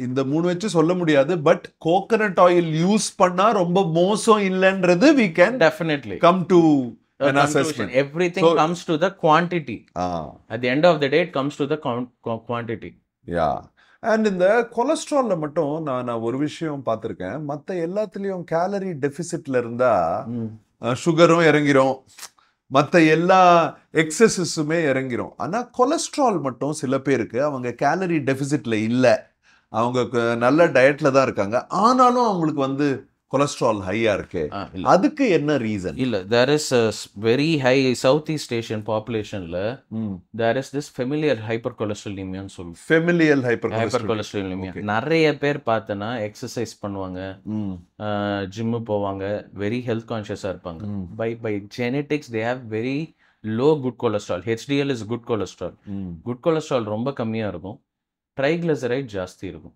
இந்த மூணு வச்சு சொல்ல முடியாது பட் கோகனட் ஆயில் யூஸ் பண்ணா ரொம்ப மோசம் இல்லைன்றது we can definitely come to everything comes to the quantity at end of the day comes to the quantity yeah and இந்த கொலஸ்ட்ரால்ல மட்டும் நான் நான் ஒரு விஷயம் பார்த்துருக்கேன் மற்ற எல்லாத்துலேயும் கேலரி டெபிசிட்ல இருந்தா சுகரும் இறங்கிரும் மற்ற எல்லா எக்ஸசஸுமே இறங்கிரும் ஆனால் கொலஸ்ட்ரால் மட்டும் சில பேருக்கு அவங்க கேலரி டெஃபிசிட்டில் இல்லை அவங்க நல்ல டயட்டில் தான் இருக்காங்க ஆனாலும் அவங்களுக்கு வந்து கொலஸ்ட்ரால் ஹையா இருக்கு அதுக்கு என்ன ரீசன் இல்ல there is very high south east Asian பாப்புலேஷன்ல there is this familiar hyper கொலஸ்ட்ரலிமியான்னு சொல்லுவோம் ஃபெமிலியர் ஹைப்பர் ஹைப்பர் கொலஸ்ட்ரலிமியா நிறைய பேர் பார்த்தனா எக்ஸசைஸ் பண்ணுவாங்க ஜிம்மு போவாங்க வெரி ஹெல்த் கான்ஷியஸா இருப்பாங்க by by genetics they have very low good cholesterol HDL is good cholesterol good cholesterol ரொம்ப கம்மியா இருக்கும் ட்ரைக்ளசரைட் ஜாஸ்தி இருக்கும்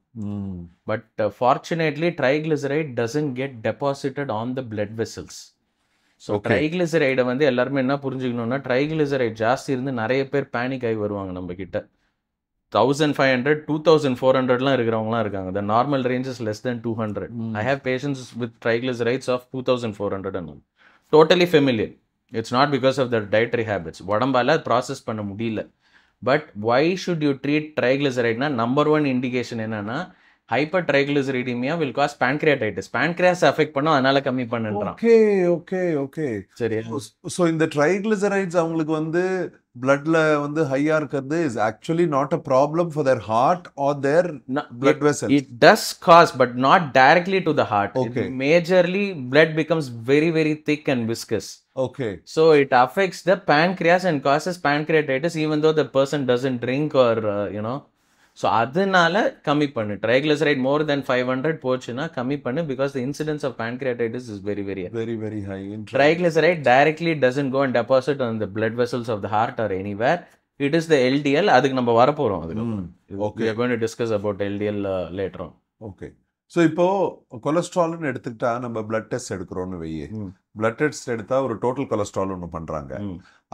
but fortunately triglyceride doesn't get deposited on the blood vessels so ட்ரைக்ளசரைடை வந்து எல்லாருமே என்ன புரிஞ்சுக்கணும்னா ட்ரைக்ளசரைட் ஜாஸ்தி இருந்து நிறைய பேர் பேனிக் ஆகி வருவாங்க நம்ம கிட்ட thousand five hundred two thousand four ஹண்ட்ரட்லாம் இருக்கிறவங்களாம் இருக்காங்க the normal range is less than two hundred I have patients with triglycerides of two thousand four hundred and totally familiar it's not because of the dietary habits உடம்பால process பண்ண முடியல but why should you treat ட்ரைகிளிசரைட்னா number one indication என்னென்னா hypertriglyceridemia will cause pancreatitis pancreas affect பண்ணும் அதனால கம்மி பண்ணுன்றான் okay okay okay சரி ஸோ இந்த ட்ரைக்ளிசரைட்ஸ் அவங்களுக்கு வந்து பிளட்ல வந்து ஹையா இருக்கிறது is actually not a problem for their heart or their blood vessel it does cause but not directly to the heart okay majorly blood becomes very very thick and viscous Okay. So it affects the pancreas and causes pancreatitis even though the person doesn't drink or uh, you know so அதனால கம்மி பண்ணு right more than five hundred போச்சுன்னா கம்மி பண்ணு because the incidence of pancreatitis is very very very very high triglyceride directly doesn't go and deposit on the blood vessels of the heart or anywhere it is the LDL அதுக்கு நம்ம வரப்போகிறோம் அது okay discuss about LDL லேட்டரும் okay so இப்போ கொலஸ்ட்ரால்னு எடுத்துக்கிட்டா நம்ம blood test எடுக்கிறோம்னு வெய்யே பிளட் டெஸ்ட் எடுத்தா ஒரு டோட்டல் கொலஸ்ட்ரால் ஒன்று பண்ணுறாங்க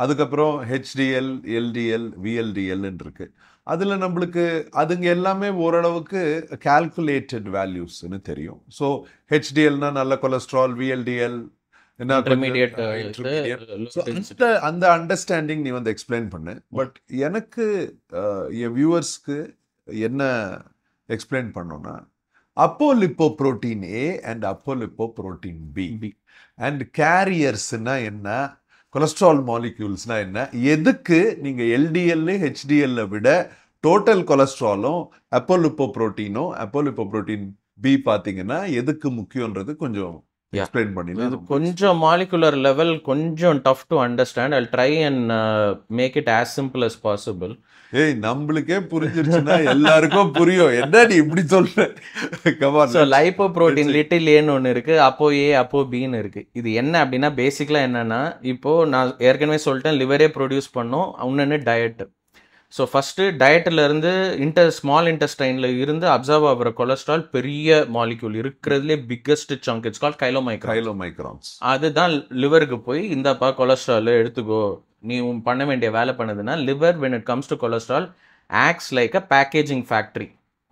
அதுக்கப்புறம் ஹெச்டிஎல் எல்டிஎல் விஎல்டிஎல்னு இருக்குது அதில் நம்மளுக்கு அதுங்க எல்லாமே ஓரளவுக்கு கால்குலேட்டட் வேல்யூஸ்னு தெரியும் ஸோ ஹெச்டிஎல்னா நல்ல கொலஸ்ட்ரால் விஎல்டிஎல் அந்த அந்த அண்டர்ஸ்டாண்டிங் நீ வந்து எக்ஸ்பிளைன் பண்ணு பட் எனக்கு என் வியூவர்ஸ்க்கு என்ன எக்ஸ்பிளைன் பண்ணோன்னா lipoprotein A and apolipoprotein B and கேரியர்ஸ்னா என்ன கொலஸ்ட்ரால் மாலிக்யூல்ஸ்னால் என்ன எதுக்கு நீங்கள் எல்டிஎல் ஹெச்டிஎல்ல விட டோட்டல் கொலஸ்ட்ராலும் அப்போலிப்போ ப்ரோட்டீனும் அப்போலிப்போ ப்ரோட்டீன் பி பார்த்தீங்கன்னா எதுக்கு முக்கியன்றது கொஞ்சம் எக்ஸ்பிளைன் பண்ணி இது கொஞ்சம் மாலிகுலர் லெவல் கொஞ்சம் tough to understand I try and make it as simple as possible ஏய் நம்மளுக்கே புரிஞ்சிருச்சுன்னா எல்லாருக்கும் புரியும் என்ன நீ இப்படி சொல்ற come on so lipoprotein little ஏன்னு ஒன்று இருக்கு அப்போ ஏ அப்போ பின்னு இருக்கு இது என்ன அப்படின்னா பேசிக்லாம் என்னன்னா இப்போ நான் ஏற்கனவே சொல்லிட்டேன் லிவரே ப்ரொடியூஸ் பண்ணோம் இன்னொன்று டயட்டு ஸோ ஃபஸ்ட்டு டயட்டிலேருந்து இன்டர் ஸ்மால் இன்டெஸ்டைனில் இருந்து அப்சர்வ் ஆகிற கொலஸ்ட்ரால் பெரிய மாலிக்யூல் இருக்கிறதுலே biggest chunk it's call chylomicron chylomicrons அதுதான் லிவருக்கு போய் இந்தப்பா கொலஸ்ட்ரால் எடுத்துக்கோ நீ உன் பண்ண வேண்டிய வேலை பண்ணுதுன்னா liver when it comes to cholesterol acts like a packaging factory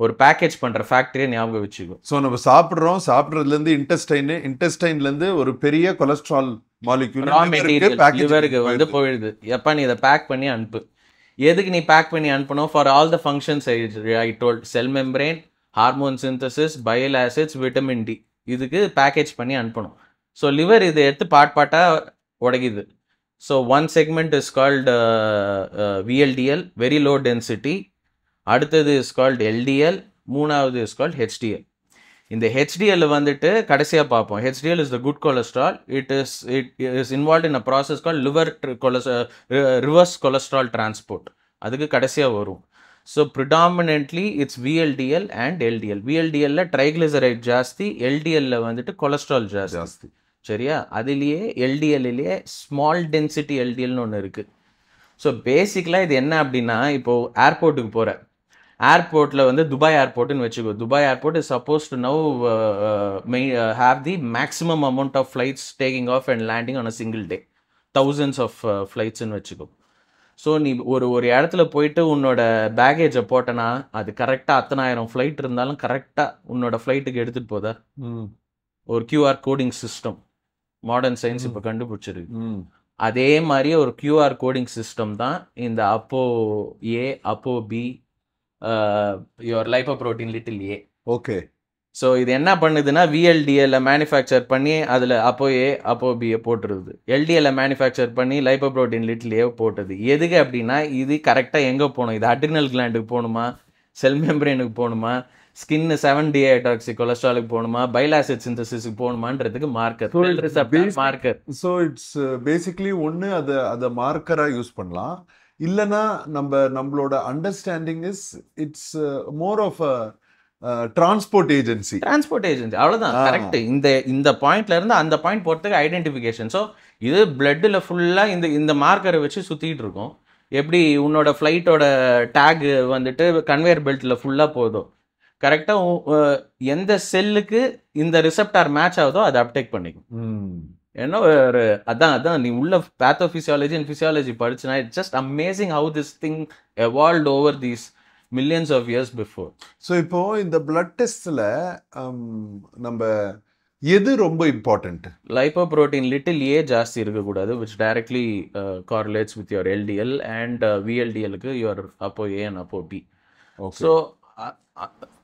ஒரு பேக்கேஜ் பண்ணுற ஃபேக்ட்ரியை ஞாபகம் வச்சுக்கோ ஸோ நம்ம சாப்பிட்றோம் சாப்பிட்றதுலேருந்து இன்டெஸ்டைனு இன்டெஸ்டைன்லேருந்து ஒரு பெரிய கொலஸ்ட்ரால் மாலிக்யூல் லிவருக்கு வந்து போயிடுது எப்போ நீ இதை பேக் பண்ணி அனுப்பு எதுக்கு நீ பேக் பண்ணி அனுப்பணும் for all the functions I told cell membrane hormone synthesis bile acids vitamin D இதுக்கு பேக்கேஜ் பண்ணி அனுப்பணும் ஸோ லிவர் இதை எடுத்து பாட் பாட்டாக உடைக்குது so one segment is called VLDL very low density அடுத்தது இஸ் கால்டு எல்டிஎல் மூணாவது இஸ் கால்டு ஹெச்டிஎல் இந்த ஹெச்டிஎல் வந்துட்டு கடைசியாக பார்ப்போம் HDL is the good cholesterol it is it is involve in a process call liver கொலஸ் reverse cholesterol transport அதுக்கு கடைசியாக வரும் so predominantly it's VLDL and LDL விஎல்டிஎல்ல ட்ரைக்ளிசரைட் ஜாஸ்தி எல்டிஎல்ல வந்துட்டு கொலஸ்ட்ரால் ஜாஸ்தி சரியா அதுலேயே எல்டிஎல்லையே ஸ்மால் டென்சிட்டி எல்டிஎல்னு ஒன்று இருக்குது ஸோ பேசிக்கலாக இது என்ன அப்படின்னா இப்போது ஏர்போர்ட்டுக்கு போகிற ஏர்போர்ட்டில் வந்து துபாய் ஏர்போர்ட்டுன்னு வச்சுக்கோ Dubai airport is suppose to now may have the maximum amount of flights taking off and landing on a single day thousands of ஃப்ளைட்ஸ்னு வச்சுக்கோ ஸோ நீ ஒரு ஒரு இடத்துல போயிட்டு உன்னோட பேகேஜை போட்டனா அது கரெக்டாக அத்தனாயிரம் ஃப்ளைட் இருந்தாலும் கரெக்டாக உன்னோட ஃப்ளைட்டுக்கு எடுத்துகிட்டு போதா ஒரு QR coding system modern science இப்போ கண்டுபிடிச்சிருக்கு அதே மாதிரி ஒரு கியூஆர் கோடிங் சிஸ்டம் தான் இந்த apo A apo B your lipoprotein little a okay so இது என்ன பண்ணுதுன்னா விஎல்டிஎல்ல மேனுஃபேக்சர் பண்ணி அதில் அப்போ ஏ அப்போ பிஏ போட்டுருது எல்டிஎல்ல மேனுஃபேக்சர் பண்ணி லைப்போ ப்ரோட்டீன் லிட்டில் ஏ போட்டுது எதுக்கு அப்படின்னா இது கரெக்டாக எங்கே போகணும் இது அட்ரினல் கிளாண்டுக்கு போகணுமா செல் மெம்பரேனுக்கு போகணுமா ஸ்கின் செவன் டிஏடாக்சி கொலஸ்ட்ராலுக்கு போகணுமா பைலாசிட் சிந்தசிஸுக்கு போகணுமான்றதுக்கு marker marker so it's basically ஒன்று அதை அதை மார்க்கராக யூஸ் பண்ணலாம் இல்லைன்னா நம்ம நம்மளோட understanding is it's more of a transport agency transport agency அவ்வளோதான் கரெக்ட் இந்த இந்த பாயிண்ட்ல இருந்து அந்த பாயிண்ட் போகிறதுக்கு ஐடென்டிஃபிகேஷன் ஸோ இது பிளட்டில் ஃபுல்லாக இந்த இந்த மார்க்கரை வச்சு சுற்றிட்டு இருக்கோம் எப்படி உன்னோட ஃப்ளைட்டோட டேக் வந்துட்டு கன்வேயர் பெல்ட்டில் ஃபுல்லாக போதும் கரெக்டாக எந்த செல்லுக்கு இந்த ரிசப்டார் மேட்ச் ஆகுதோ அதை அப்டேக் பண்ணிக்கும் என்ன ஒரு அதான் அதான் நீ உள்ள பேத்தோ ஃபிசியாலஜி அண்ட் ஃபிசியாலஜி படிச்சுனா it's just amazing how this thing evolve over these millions of years before so இப்போ இந்த பிளட் டெஸ்ட்டில் நம்ம எது ரொம்ப important lipoprotein little a ஜாஸ்தி இருக்கக்கூடாது which directly correlates with your LDL and விஎல்டிஎலுக்கு your apo A and apo B so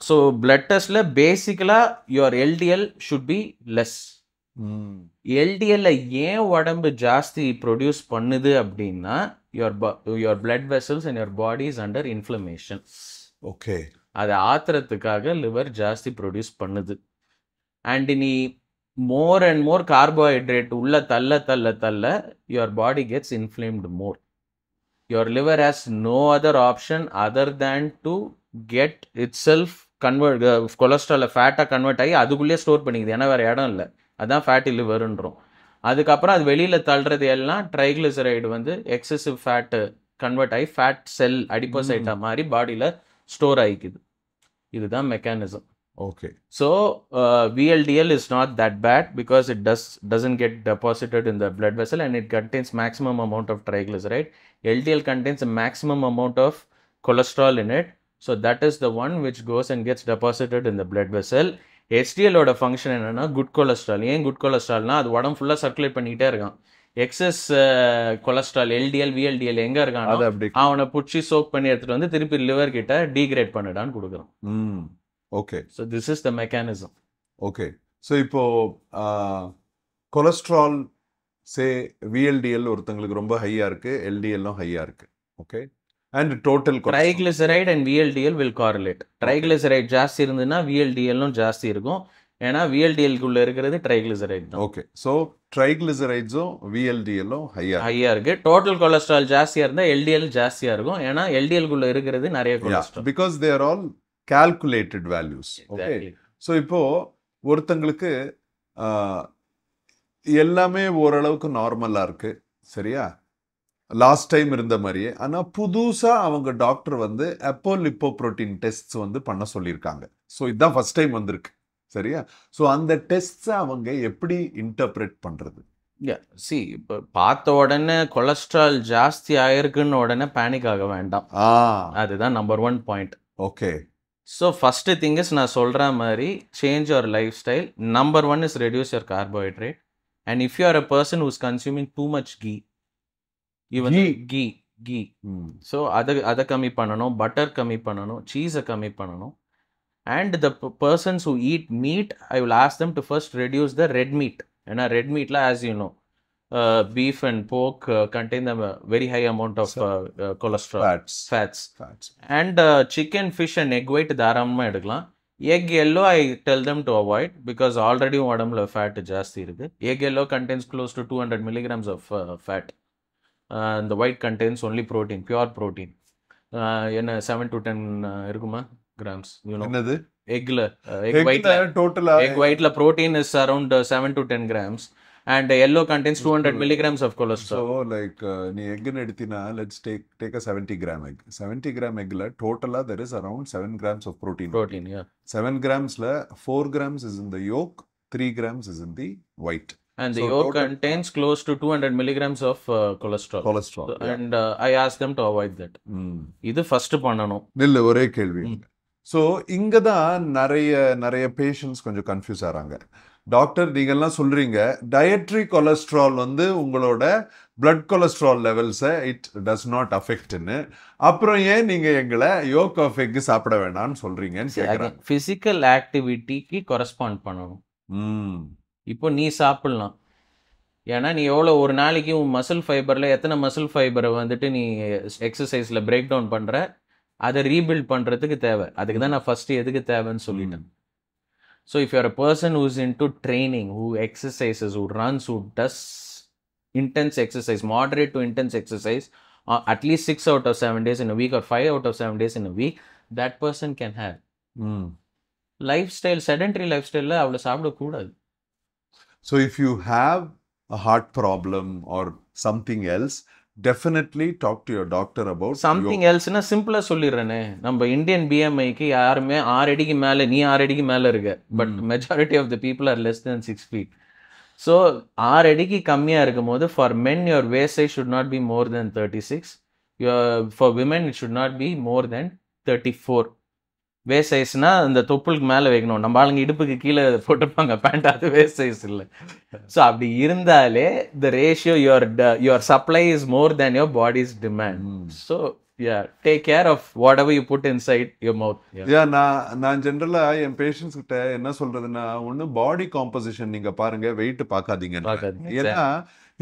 so blood டெஸ்ட்டில் பேசிக்கலாக your LDL should be less எல்டிஎல்ல ஏன் உடம்பு ஜாஸ்தி ப்ரொடியூஸ் பண்ணுது அப்படின்னா your your blood vessels and your body is under inflammation okay அதை ஆத்துறதுக்காக லிவர் ஜாஸ்தி ப்ரொடியூஸ் பண்ணுது அண்ட் நீ மோர் அண்ட் மோர் கார்போஹைட்ரேட் உள்ள தள்ள தள்ள தள்ள your body gets inflamed more your liver has no other option other than to get itself convert கொலஸ்ட்ராலை ஃபேட்டாக கன்வெர்ட் ஆகி அதுக்குள்ளேயே ஸ்டோர் பண்ணிக்குது ஏன்னா வேறு இடம் இல்லை அதுதான் ஃபேட்டி லிவருன்றோம் அதுக்கப்புறம் அது வெளியில் தள்ளுறது எல்லாம் ட்ரைக்ளிசரைடு வந்து எக்ஸசிவ் ஃபேட்டு கன்வெர்ட் ஆகி ஃபேட் செல் அடிப்போசைட்டாக மாதிரி பாடியில் ஸ்டோர் ஆகிக்குது இதுதான் mechanism okay so VLDL is not that bad because it does doesn't get deposited in the blood vessel and it contains maximum amount of triglyceride LDL contains maximum amount of cholesterol in it so that is the one which goes and gets deposited in the blood vessel எஸ்டிஎலோட function என்னென்னா good cholesterol ஏன் good கொலஸ்ட்ரால்னால் அது உடம்பு ஃபுல்லாக circulate பண்ணிகிட்டே இருக்கான் excess cholesterol LDL VLDL எங்கே இருக்கான் அவனை பிடிச்சி சோக் பண்ணி எடுத்துகிட்டு வந்து திருப்பி லிவர் கிட்ட டீக்ரேட் பண்ணிடான்னு கொடுக்குறான் okay so this is the mechanism okay so இப்போ கொலஸ்ட்ரால் சே விஎல்டிஎல் ஒருத்தங்களுக்கு ரொம்ப ஹையாக இருக்குது எல்டிஎல்லும் ஹையாக இருக்குது okay and total triglyceride and VLDL will correlate triglyceride ஜாஸ்தி இருந்ததுன்னா விஎல்டிஎல்லும் ஜாஸ்தி இருக்கும் ஏன்னா விஎல்டிஎல்குள்ள இருக்கிறது ட்ரைக்ளிசரைட் ஓகே ஸோ ட்ரைக்ளிசரைட்ஸும் விஎல்டிஎல்லும் ஹையா ஹையா இருக்கு டோட்டல் கொலஸ்ட்ரால் ஜாஸ்தியா இருந்தால் எல்டிஎல் ஜாஸ்தியா இருக்கும் ஏன்னா எல்டிஎல்குள்ள இருக்கிறது நிறைய cholesterol because they're all calculated values okay so இப்போ ஒருத்தங்களுக்கு எல்லாமே ஓரளவுக்கு நார்மலாக இருக்கு சரியா லாஸ்ட் டைம் இருந்த மாதிரியே ஆனால் புதுசாக அவங்க டாக்டர் வந்து அப்போ லிப்போ ப்ரோட்டீன் டெஸ்ட்ஸ் வந்து பண்ண சொல்லியிருக்காங்க ஸோ இதுதான் ஃபஸ்ட் டைம் வந்திருக்கு சரியா ஸோ அந்த டெஸ்ட்ஸை அவங்க எப்படி இன்டர்பிரேட் பண்ணுறது சி இப்போ பார்த்த உடனே கொலஸ்ட்ரால் ஜாஸ்தி ஆயிருக்குன்னு உடனே பேனிக் ஆக வேண்டாம் அதுதான் number one point okay so first thing is நான் சொல்கிற மாதிரி change your lifestyle number one is reduce your carbohydrate and if you are a person who's consuming too much ghee இவன் கீ கீ ஸோ அதை அதை கம்மி பண்ணணும் பட்டர் கம்மி பண்ணணும் சீஸை கம்மி பண்ணணும் and the persons who eat meat I will ask them to first reduce the red meat ஏன்னா ரெட் மீட்ல as you know beef and pork contain the very high amount of cholesterol fats and chicken fish and egg white தாராளமாக எடுக்கலாம் egg yellow I tell them to avoid because already உடம்புல fat ஜாஸ்தி இருக்குது egg yellow contains close to two hundred milligrams of fat இந்த white contains only protein pure protein என்ன seven to ten இருக்குமா grams என்னது எக்ல எக் ஒயிட்ல டோட்டலா எக் ஒயிட்ல protein is around seven to ten grams and yellow contains two hundred milligrams of cholesterol so like நீ எக்னு எடுத்தினா let's take take a seventy gram egg seventy gram எக்ல டோட்டலாக there is around seven grams of protein protein seven கிராம்ஸில் four grams is in the yolk three grams is in the white and the so yolk contains close to 200 milligrams of uh, cholesterol cholesterol so, yeah. and uh, i asked them to avoid that hmm. இது first பண்ணனும் இல்ல ஒரே கேள்வி so இங்கே தான் நிறைய நிறைய patients கொஞ்சம் கன்ஃபியூஸ் ஆகிறாங்க டாக்டர் எல்லாம் சொல்றீங்க டயட்ரி கொலஸ்ட்ரால் வந்து உங்களோட பிளட் கொலஸ்ட்ரால் லெவல்ஸை இட் டஸ் நாட் அஃபெக்ட்னு அப்புறம் ஏன் நீங்க எங்களை யோக் அஃபெக்ட் சாப்பிட வேணாம்னு சொல்றீங்கன்னு கேட்குறாங்க ஃபிசிக்கல் ஆக்டிவிட்டிக்கு கொரஸ்பாண்ட் பண்ணணும் இப்போ நீ சாப்பிட்லாம் ஏன்னா நீ எவ்வளோ ஒரு நாளைக்கு உன் மசில் ஃபைபரில் எத்தனை மசில் ஃபைபரை வந்துட்டு நீ எக்ஸசைஸில் பிரேக் டவுன் பண்ணுற அதை ரீபில்ட் பண்ணுறதுக்கு தேவை அதுக்கு தான் நான் ஃபஸ்ட்டு எதுக்கு தேவைன்னு சொல்லிட்டேன் so if you're a person who's into training who exercises who runs who does intense exercise moderate to intense exercise at least six out of seven days in a week or five out of seven days in a week that person can have lifestyle sedentary லைஃப் ஸ்டைலில் அவ்வளோ சாப்பிடக்கூடாது So if you have a heart problem or something else, definitely talk to your doctor about something எல்ஸ்னா சிம்பிளாக சொல்லிடுறேனே நம்ம Indian பிஎம்ஐக்கு யாருமே ஆறு அடிக்கு மேலே நீ ஆறு அடிக்கு மேலே இருக்க but majority of the people are less than six feet so ஆறு அடிக்கு கம்மியாக இருக்கும் போது for men your wastage should not be more than thirty six for women it should not be more than thirty four waist சைஸ்னா அந்த தொப்புளுக்கு மேலே வைக்கணும் நம்ம ஆளுங்க இடுப்புக்கு கீழே போட்டிருப்பாங்க பேண்ட் அது வேஸ்ட் சைஸ் இல்லை ஸோ அப்படி இருந்தாலே the ratio your your supply is more than your body's demand so yeah take care of whatever you put inside your mouth yeah நான் நான் ஜென்ரலாக என் பேஷண்ட்ஸ் கிட்ட என்ன சொல்றதுன்னா ஒன்று பாடி காம்போசிஷன் நீங்கள் பாருங்க வெயிட் பார்க்காதீங்க பார்க்காதீங்க ஏன்னா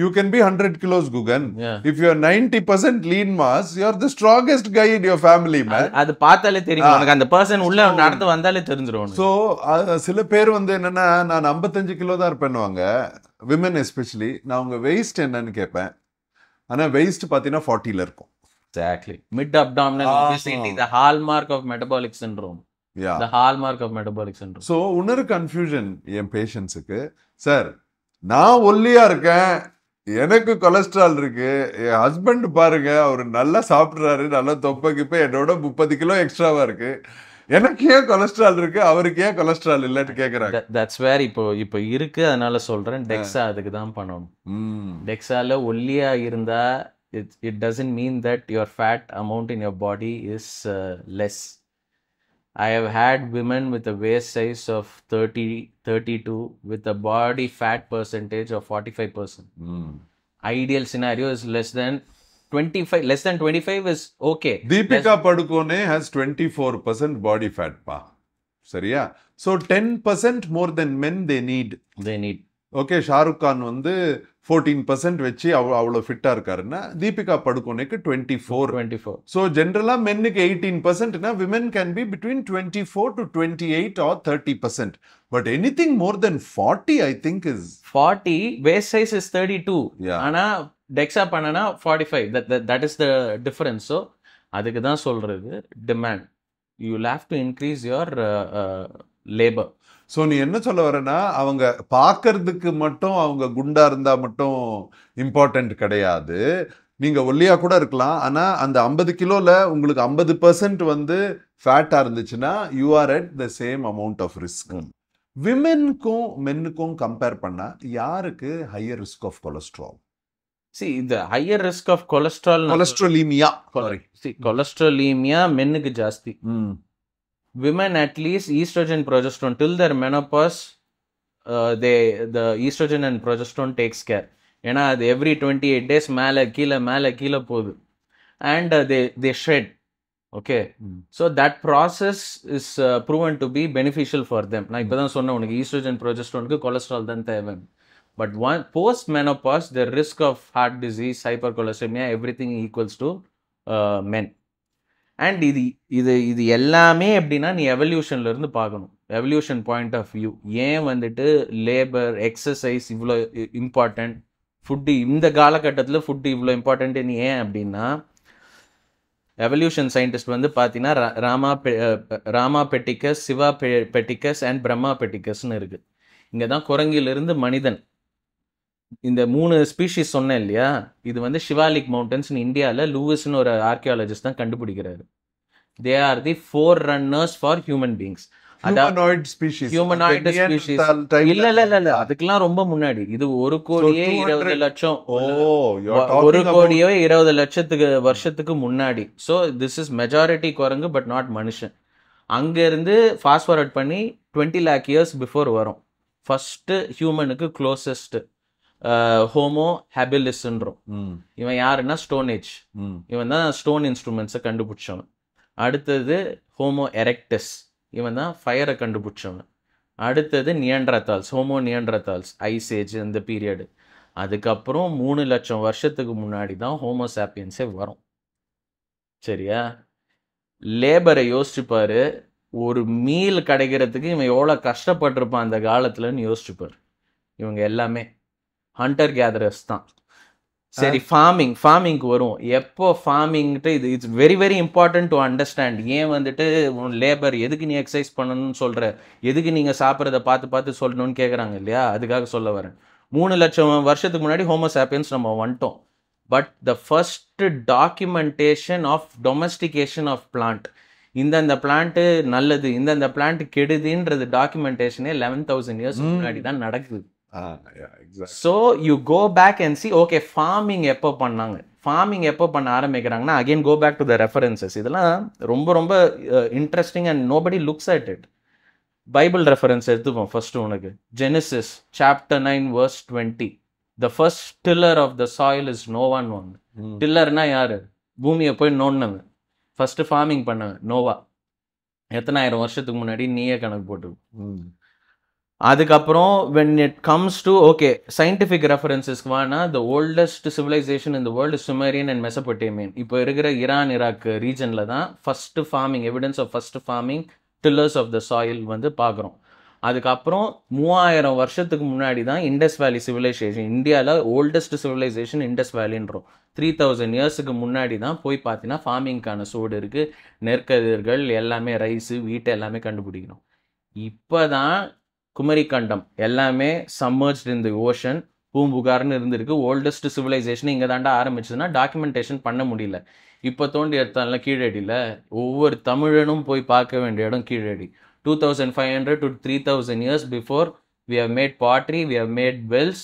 you can be 100 kilos Gugan. Yeah. If you're 90% lean mass, you're the strongest guy in your family, man. அது பார்த்தாலே தெரியும் எனக்கு அந்த பர்சன் உள்ள நடந்து வந்தாலே தெரிஞ்சிடும் ஸோ சில பேர் வந்து என்னன்னா நான் ஐம்பத்தஞ்சு கிலோ தான் இருப்பேன்னுவாங்க விமன் எஸ்பெஷலி நான் உங்க வெயிஸ்ட் என்னன்னு கேட்பேன் ஆனால் வெயிஸ்ட் பார்த்தீங்கன்னா ஃபார்ட்டியில் இருக்கும் exactly mid abdominal the hallmark of metabolic syndrome yeah the hallmark of metabolic syndrome so இன்னொரு கன்ஃபியூஷன் என் பேஷண்ட்ஸுக்கு சார் நான் ஒல்லியாக இருக்கேன் எனக்கு கொலஸ்ட்ரால் இருக்கு என் ஹஸ்பண்ட் பாருங்க அவர் நல்லா சாப்பிட்றாரு நல்லா தொப்பக்கிப்ப என்னோட முப்பது கிலோ எக்ஸ்ட்ராவா இருக்கு எனக்கு ஏன் கொலஸ்ட்ரால் இருக்கு அவருக்கு ஏன் கொலஸ்ட்ரால் இல்லைன்னு கேட்கறாங்க தட்ஸ் வேர் இப்போ இப்போ இருக்கு அதனால சொல்றேன் டெக்ஸா அதுக்கு தான் பண்ணணும் டெக்ஸால ஒல்லியா இருந்தா it it doesn't mean that your fat amount in your body is less I have had women with a waist size of 30, 32 with a body fat percentage of 45%. Mm. Ideal scenario is less than 25, less than 25 is okay. Deepika less... Padukone has 24% body fat, pa. Sariya? So 10% more than men they need. They need. Okay Khan, Khan வந்து fourteen percent வச்சு அவ்வளோ அவ்வளோ ஃபிட்டாக இருக்காருன்னா தீபிகா படுகோனேக்கு twenty four twenty four so ஜென்ரலாக மென்னுக்கு eighteen பர்சன்ட்னா women can be between twenty four to twenty eight or thirty percent but anything more than forty I think is forty waist size is thirty two ஆனால் DEXA பண்ணனா forty five that is the difference so அதுக்கு தான் சொல்கிறது demand you leave to increase your labour so நீ என்ன சொல்ல வரேன்னா அவங்க பார்க்கறதுக்கு மட்டும் அவங்க குண்டாக இருந்தால் மட்டும் இம்பார்ட்டண்ட் கிடையாது நீங்கள் ஒல்லியாக கூட இருக்கலாம் ஆனால் அந்த ஐம்பது கிலோவில் உங்களுக்கு ஐம்பது பர்சன்ட் வந்து ஃபேட்டாக இருந்துச்சுன்னா you are at the same amount of risk விமென்க்கும் மென்னுக்கும் கம்பேர் பண்ணால் யாருக்கு ஹையர் ரிஸ்க் ஆஃப் கொலஸ்ட்ரால் சி இந்த higher risk of cholesterol cholesterolemia sorry சி கொலஸ்ட்ரோலீமியா மென்னுக்கு ஜாஸ்தி women at least estrogen progesterone till their menopause uh, they the estrogen and progesterone takes care ஏன்னா அது எவ்ரி டுவெண்ட்டி எயிட் டேஸ் மேலே கீழே மேலே கீழே போகுது and they they shed okay so that process is proven to be beneficial for them நான் இப்போ தான் சொன்னேன் உனக்கு ஈஸ்ட்ரோஜன் ப்ரோஜஸ்ட்ரோனுக்கு கொலஸ்ட்ரால் தான் தேவை but one post menopause the risk of heart disease hypercholesterolemia everything equals to men and இது இது இது எல்லாமே எப்படின்னா நீ எவல்யூஷன்லேருந்து பார்க்கணும் எவல்யூஷன் பாயிண்ட் ஆஃப் வியூ ஏன் வந்துட்டு லேபர் எக்ஸசைஸ் இவ்வளோ இம்பார்ட்டண்ட் ஃபுட்டு இந்த காலகட்டத்தில் ஃபுட்டு இவ்வளோ நீ ஏன் அப்படின்னா எவல்யூஷன் சயின்டிஸ்ட் வந்து பார்த்தீங்கன்னா ராமா பெ ராமா பெட்டிக்கஸ் சிவா பெ பெட்டிக்கஸ் அண்ட் பிரம்மா பெட்டிக்கஸ்னு இருக்குது இங்கே தான் குரங்கிலிருந்து மனிதன் இந்த மூணு ஸ்பீஷிஸ் சொன்னேன் இல்லையா இது வந்து ஷிவாலிக் மவுண்டன்ஸ்னு இந்தியாவில் லூவிஸ்னு ஒரு ஆர்கியாலஜிஸ்ட் தான் கண்டுபிடிக்கிறாரு they are the forerunners for human beings humanoid இல்ல இல்ல இல்ல இல்ல அதுக்கெல்லாம் ரொம்ப முன்னாடி இது ஒரு இருபது லட்சம் ஒரு இருபது லட்சத்துக்கு வருஷத்துக்கு முன்னாடி ஸோ திஸ் இஸ் மெஜாரிட்டி குரங்கு பட் நாட் மனுஷன் அங்கேருந்து ஃபாஸ்ட் ஃபார்வர்ட் பண்ணி டுவெண்ட்டி லேக் இயர்ஸ் பிஃபோர் வரும் ஃபஸ்ட்டு ஹியூமனுக்கு க்ளோசஸ்ட் ஹோமோ ஹெபிலிஸ்ன்றோம் இவன் யாருன்னா ஸ்டோனேஜ் இவன் தான் ஸ்டோன் இன்ஸ்ட்ருமெண்ட்ஸை கண்டுபிடிச்சவன் அடுத்தது ஹோமோ எரெக்டஸ் இவன் தான் ஃபயரை கண்டுபிடிச்சவன் அடுத்தது Neanderthals homo Neanderthals ice age இந்த பீரியடு அதுக்கப்புறம் மூணு லட்சம் வருஷத்துக்கு முன்னாடி தான் ஹோமோசாப்பியன்ஸே வரும் சரியா லேபரை யோசிச்சுப்பார் ஒரு மீல் கிடைக்கிறதுக்கு இவன் எவ்வளோ கஷ்டப்பட்டிருப்பான் அந்த காலத்தில்னு யோசிச்சுப்பார் இவங்க எல்லாமே ஹண்டர் கேதரர்ஸ் தான் சரி ஃபார்மிங் ஃபார்மிங்க்கு வரும் எப்போ ஃபார்மிங்ட்டு இது it's very very important to understand ஏன் வந்துட்டு உன் லேபர் எதுக்கு நீ எக்ஸசைஸ் பண்ணணும்னு சொல்கிற எதுக்கு நீங்கள் சாப்பிட்றத பார்த்து பார்த்து சொல்லணும்னு கேட்குறாங்க இல்லையா அதுக்காக சொல்ல வரேன் மூணு லட்சம் வருஷத்துக்கு முன்னாடி ஹோமோசாப்பியன்ஸ் நம்ம வந்துட்டோம் but the first documentation of domestication of plant இந்தந்த பிளான்ட்டு நல்லது இந்தந்த பிளான்ட் கெடுதுன்றது டாக்குமெண்டேஷனே லெவன் தௌசண்ட் இயர்ஸ் முன்னாடி தான் நடக்குது so you go back and see okay farming எப்போ பண்ணாங்க ஃபார்மிங் எப்போ பண்ண ஆரம்பிக்கிறாங்கன்னா again go back to the references இதெல்லாம் ரொம்ப ரொம்ப interesting and nobody looks at it Bible reference எடுத்துப்போம் ஃபர்ஸ்ட் உனக்கு Genesis chapter nine verse twenty the first tiller of the soil is நோவான் வாங்க டில்லர்னா யார் பூமியை போய் நோண்டினவன் ஃபர்ஸ்ட் ஃபார்மிங் பண்ணவன் நோவா எத்தனாயிரம் வருஷத்துக்கு முன்னாடி நீயே கணக்கு போட்டு அதுக்கப்புறம் when it comes to okay scientific ரெஃபரன்சஸ்க்கு வானா த ஓல்டஸ்ட் சிவிலைசேஷன் இந்த வேர்ல்டு சுமேரியன் அண்ட் மெசபொட்டேமியன் இப்போ இருக்கிற ஈரான் ஈராக் ரீஜனில் தான் first farming evidence of first farming tillers of the soil வந்து பார்க்குறோம் அதுக்கப்புறம் மூவாயிரம் வருஷத்துக்கு முன்னாடி தான் இண்டஸ் வேலி சிவிலைசேஷன் இந்தியாவில் ஓல்டஸ்ட் சிவிலைசேஷன் இண்டஸ் வேலின்றோம் த்ரீ தௌசண்ட் இயர்ஸுக்கு முன்னாடி தான் போய் பார்த்தீங்கன்னா ஃபார்மிங்க்கான சோடு இருக்குது நெற்கதிர்கள் எல்லாமே ரைஸு வீட்டை எல்லாமே கண்டுபிடிக்கணும் இப்போ தான் குமரிக்கண்டம் எல்லாமே சம்மர்ஜ்ட் இன் தி ஓஷன் பூம்புகார்னு இருந்திருக்கு ஓல்டஸ்ட் சிவிலைசேஷன் இங்கே தாண்டா ஆரம்பிச்சதுன்னா டாக்குமெண்டேஷன் பண்ண முடியல இப்போ தோண்டி எடுத்தாலும் கீழடியில் ஒவ்வொரு தமிழனும் போய் பார்க்க வேண்டிய இடம் Keezhadi two thousand five hundred to three thousand years before we have made pottery we have made wells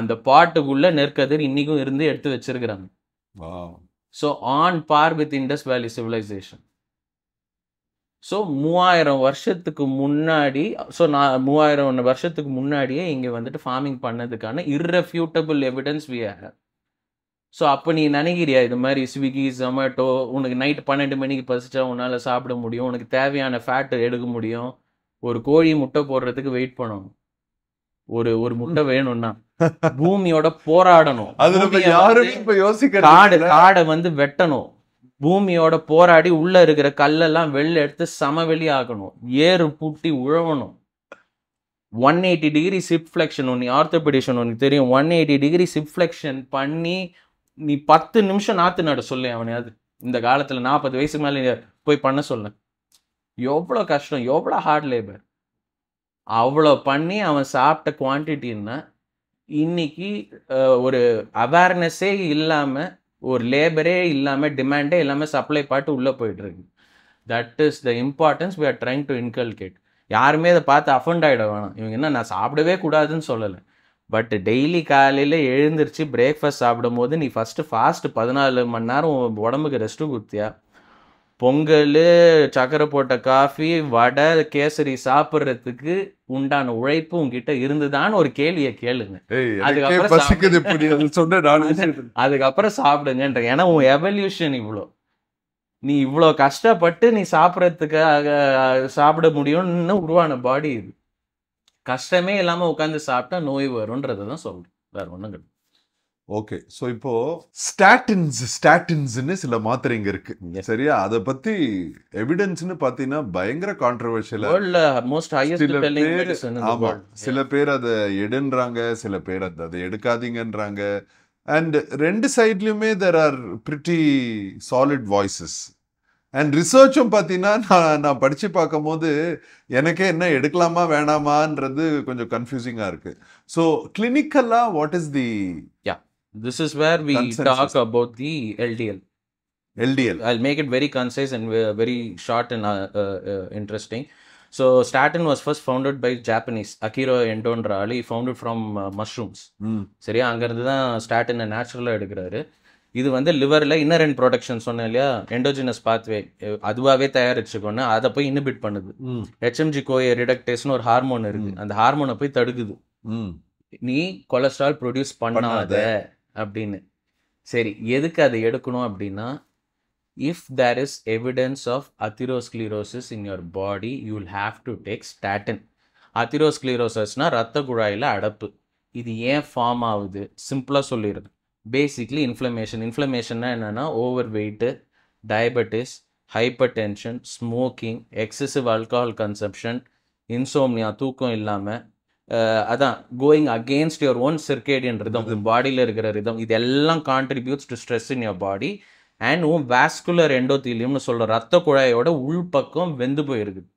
அந்த பாட்டுக்குள்ளே நெற்கதிர் இன்றைக்கும் இருந்து எடுத்து வச்சிருக்கிறாங்க so on par with Indus valley civilisation so மூவாயிரம் வருஷத்துக்கு முன்னாடி ஸோ நான் மூவாயிரம் வருஷத்துக்கு முன்னாடியே இங்கே வந்துட்டு ஃபார்மிங் பண்ணதுக்கான இர்ரெஃப்யூட்டபிள் எவிடன்ஸ் வி ஸோ அப்போ நீ நினைக்கிறியா இது மாதிரி ஸ்விக்கி ஜொமேட்டோ உனக்கு நைட் பன்னெண்டு மணிக்கு பசிச்சா உன்னால் சாப்பிட முடியும் உனக்கு தேவையான ஃபேட்டு எடுக்க முடியும் ஒரு கோழி முட்டை போடுறதுக்கு வெயிட் பண்ணணும் ஒரு ஒரு முட்டை வேணும்னா *laughs* பூமியோட போராடணும் காடை வந்து வெட்டணும் பூமியோட போராடி உள்ள இருக்கிற கல்லெல்லாம் வெளில எடுத்து சமவெளி ஆகணும் ஏறு பூட்டி உழவணும் ஒன் எயிட்டி டிகிரி சிப்ஃப்ளெக்ஷன் ஒன்று ஆர்த்தோபெடிஷன் ஒன்று தெரியும் ஒன் எயிட்டி டிகிரி சிப்ஃப்ளெக்ஷன் பண்ணி நீ பத்து நிமிஷம் நாற்று நட சொல்லு அவனையாவது இந்த காலத்தில் நாற்பது வயசுக்கு மேலே நீ போய் பண்ண சொல்ல எவ்வளோ கஷ்டம் எவ்வளோ ஹார்ட் லேபர் அவ்வளோ பண்ணி அவன் சாப்பிட்ட குவான்டிட்டின்னா இன்னைக்கு ஒரு அவேர்னஸே இல்லாமல் ஒரு லேபரே இல்லாமல் டிமாண்டே எல்லாமே சப்ளை பாட்டு உள்ளே போயிட்டுருக்கு that is the importance we are trying to inculcate யாருமே அதை பார்த்து அஃபண்ட் ஆகிட வேணாம் இவங்க என்ன நான் சாப்பிடவே கூடாதுன்னு சொல்லலை பட் டெய்லி காலையில் எழுந்திரிச்சு பிரேக்ஃபாஸ்ட் சாப்பிடும் போது நீ ஃபஸ்ட்டு ஃபாஸ்ட்டு பதினாலு மணி நேரம் உடம்புக்கு ரெஸ்ட்டு கொடுத்தியா பொங்கல் சக்கரை போட்ட காஃபி வடை கேசரி சாப்பிட்றதுக்கு உண்டான உழைப்பு உங்ககிட்ட இருந்துதான் ஒரு கேள்வியை கேளுங்க அதுக்கப்புறம் அதுக்கப்புறம் சாப்பிடுங்கன்ற ஏன்னா உன் எவல்யூஷன் இவ்வளோ நீ இவ்வளோ கஷ்டப்பட்டு நீ சாப்பிட்றதுக்காக சாப்பிட முடியும்னு உருவான பாடி இது கஷ்டமே இல்லாமல் உட்காந்து சாப்பிட்டா நோய் வரும்ன்றதை தான் சொல்கிறேன் வேற ஒன்றும் கிடையாது ஓகே ஸோ இப்போ ஸ்டாட்டின்ஸ் ஸ்டாட்டின்ஸ்னு சில மாத்திரைங்க இருக்கு சரியா அதை பத்தி எவிடன்ஸ்னு பாத்தீங்கன்னா பயங்கர கான்ட்ரவர்ஷியல் மோஸ்ட் பேர் ஆமா சில பேர் அதை எடுன்றாங்க சில பேர் அதை அதை எடுக்காதீங்கன்றாங்க அண்ட் ரெண்டு சைட்லயுமே there are pretty solid voices and ரிசர்ச்சும் பார்த்தீங்கன்னா நான் நான் படித்து போது எனக்கே என்ன எடுக்கலாமா வேணாமான்றது கொஞ்சம் கன்ஃபியூசிங்காக இருக்குது ஸோ கிளினிக்கலாக வாட் இஸ் தி யா This is where we Consensus. talk about the LDL. LDL. I'll make it very concise and uh, very short and uh, uh, uh, interesting. So statin was first founded by Japanese Akira என்டோன்ற ஆள் founded from mushrooms சரியா அங்கேருந்து தான் ஸ்டாட்டினை நேச்சுரலாக எடுக்கிறாரு இது வந்து லிவரில் inner and production சொன்னேன் இல்லையா எண்டோஜினஸ் பாத்வே அதுவாகவே தயாரிச்சுக்கோன்னு அதை போய் இன்னிபிட் பண்ணுது ஹெச்எம்ஜி கோய ரிடக்டேஸ்னு ஒரு ஹார்மோன் இருக்கு அந்த ஹார்மோனை போய் தடுக்குது நீ கொலஸ்ட்ரால் ப்ரொடியூஸ் பண்ணாத அப்படின்னு சரி எதுக்கு அதை எடுக்கணும் அப்படின்னா if there is evidence of atherosclerosis in your body you will have to take statin அத்திரோஸ்க்ளிரோசஸ்னால் ரத்த குழாயில் அடப்பு இது ஏன் ஃபார்ம் ஆகுது சிம்பிளாக சொல்லிடுது பேசிக்லி இன்ஃப்ளமேஷன் இன்ஃப்ளமேஷன்னா என்னென்னா over weight diabetes hypertension smoking excessive alcohol consumption insomnia தூக்கம் இல்லாமல் அதான் going against your own circadian rhythm பாடியில் இருக்கிற ரிதம் இது எல்லாம் contributes to stress in your body and உன் வேஸ்குலர் எண்டோத்திலியம்னு சொல்கிற ரத்த குழாயோட உள்பக்கம் வெந்து போயிருக்குது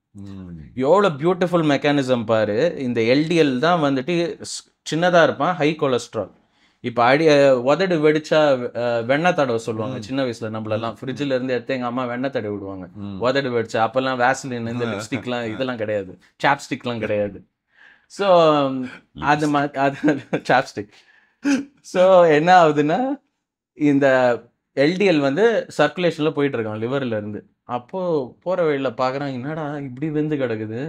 எவ்வளோ பியூட்டிஃபுல் மெக்கானிசம் பாரு இந்த எல்டிஎல் தான் வந்துட்டு சின்னதாக இருப்பான் ஹை கொலஸ்ட்ரால் இப்போ அடி உதடு வெடிச்சா வெண்ணெய் தடவை சொல்லுவாங்க mm. சின்ன வயசுல நம்மளெல்லாம் ஃப்ரிட்ஜில் mm. இருந்து எடுத்து எங்கள் அம்மா வெண்ணெய் தடவை விடுவாங்க mm. உதடு வெடிச்சா அப்போல்லாம் வேஸ்லின் இந்த லிப்ஸ்டிக்லாம் *laughs* இதெல்லாம் கிடையாது சாப்ஸ்டிக்லாம் *laughs* கிடையாது ஸோ um, அது அது சாப்ஸ்டிக் *laughs* ஸோ என்ன ஆகுதுன்னா இந்த எல்டிஎல் வந்து சர்க்குலேஷனில் போயிட்டு இருக்கான் லிவரில் இருந்து அப்போது போகிற வழியில் பார்க்குறான் என்னடா இப்படி விருந்து கிடக்குது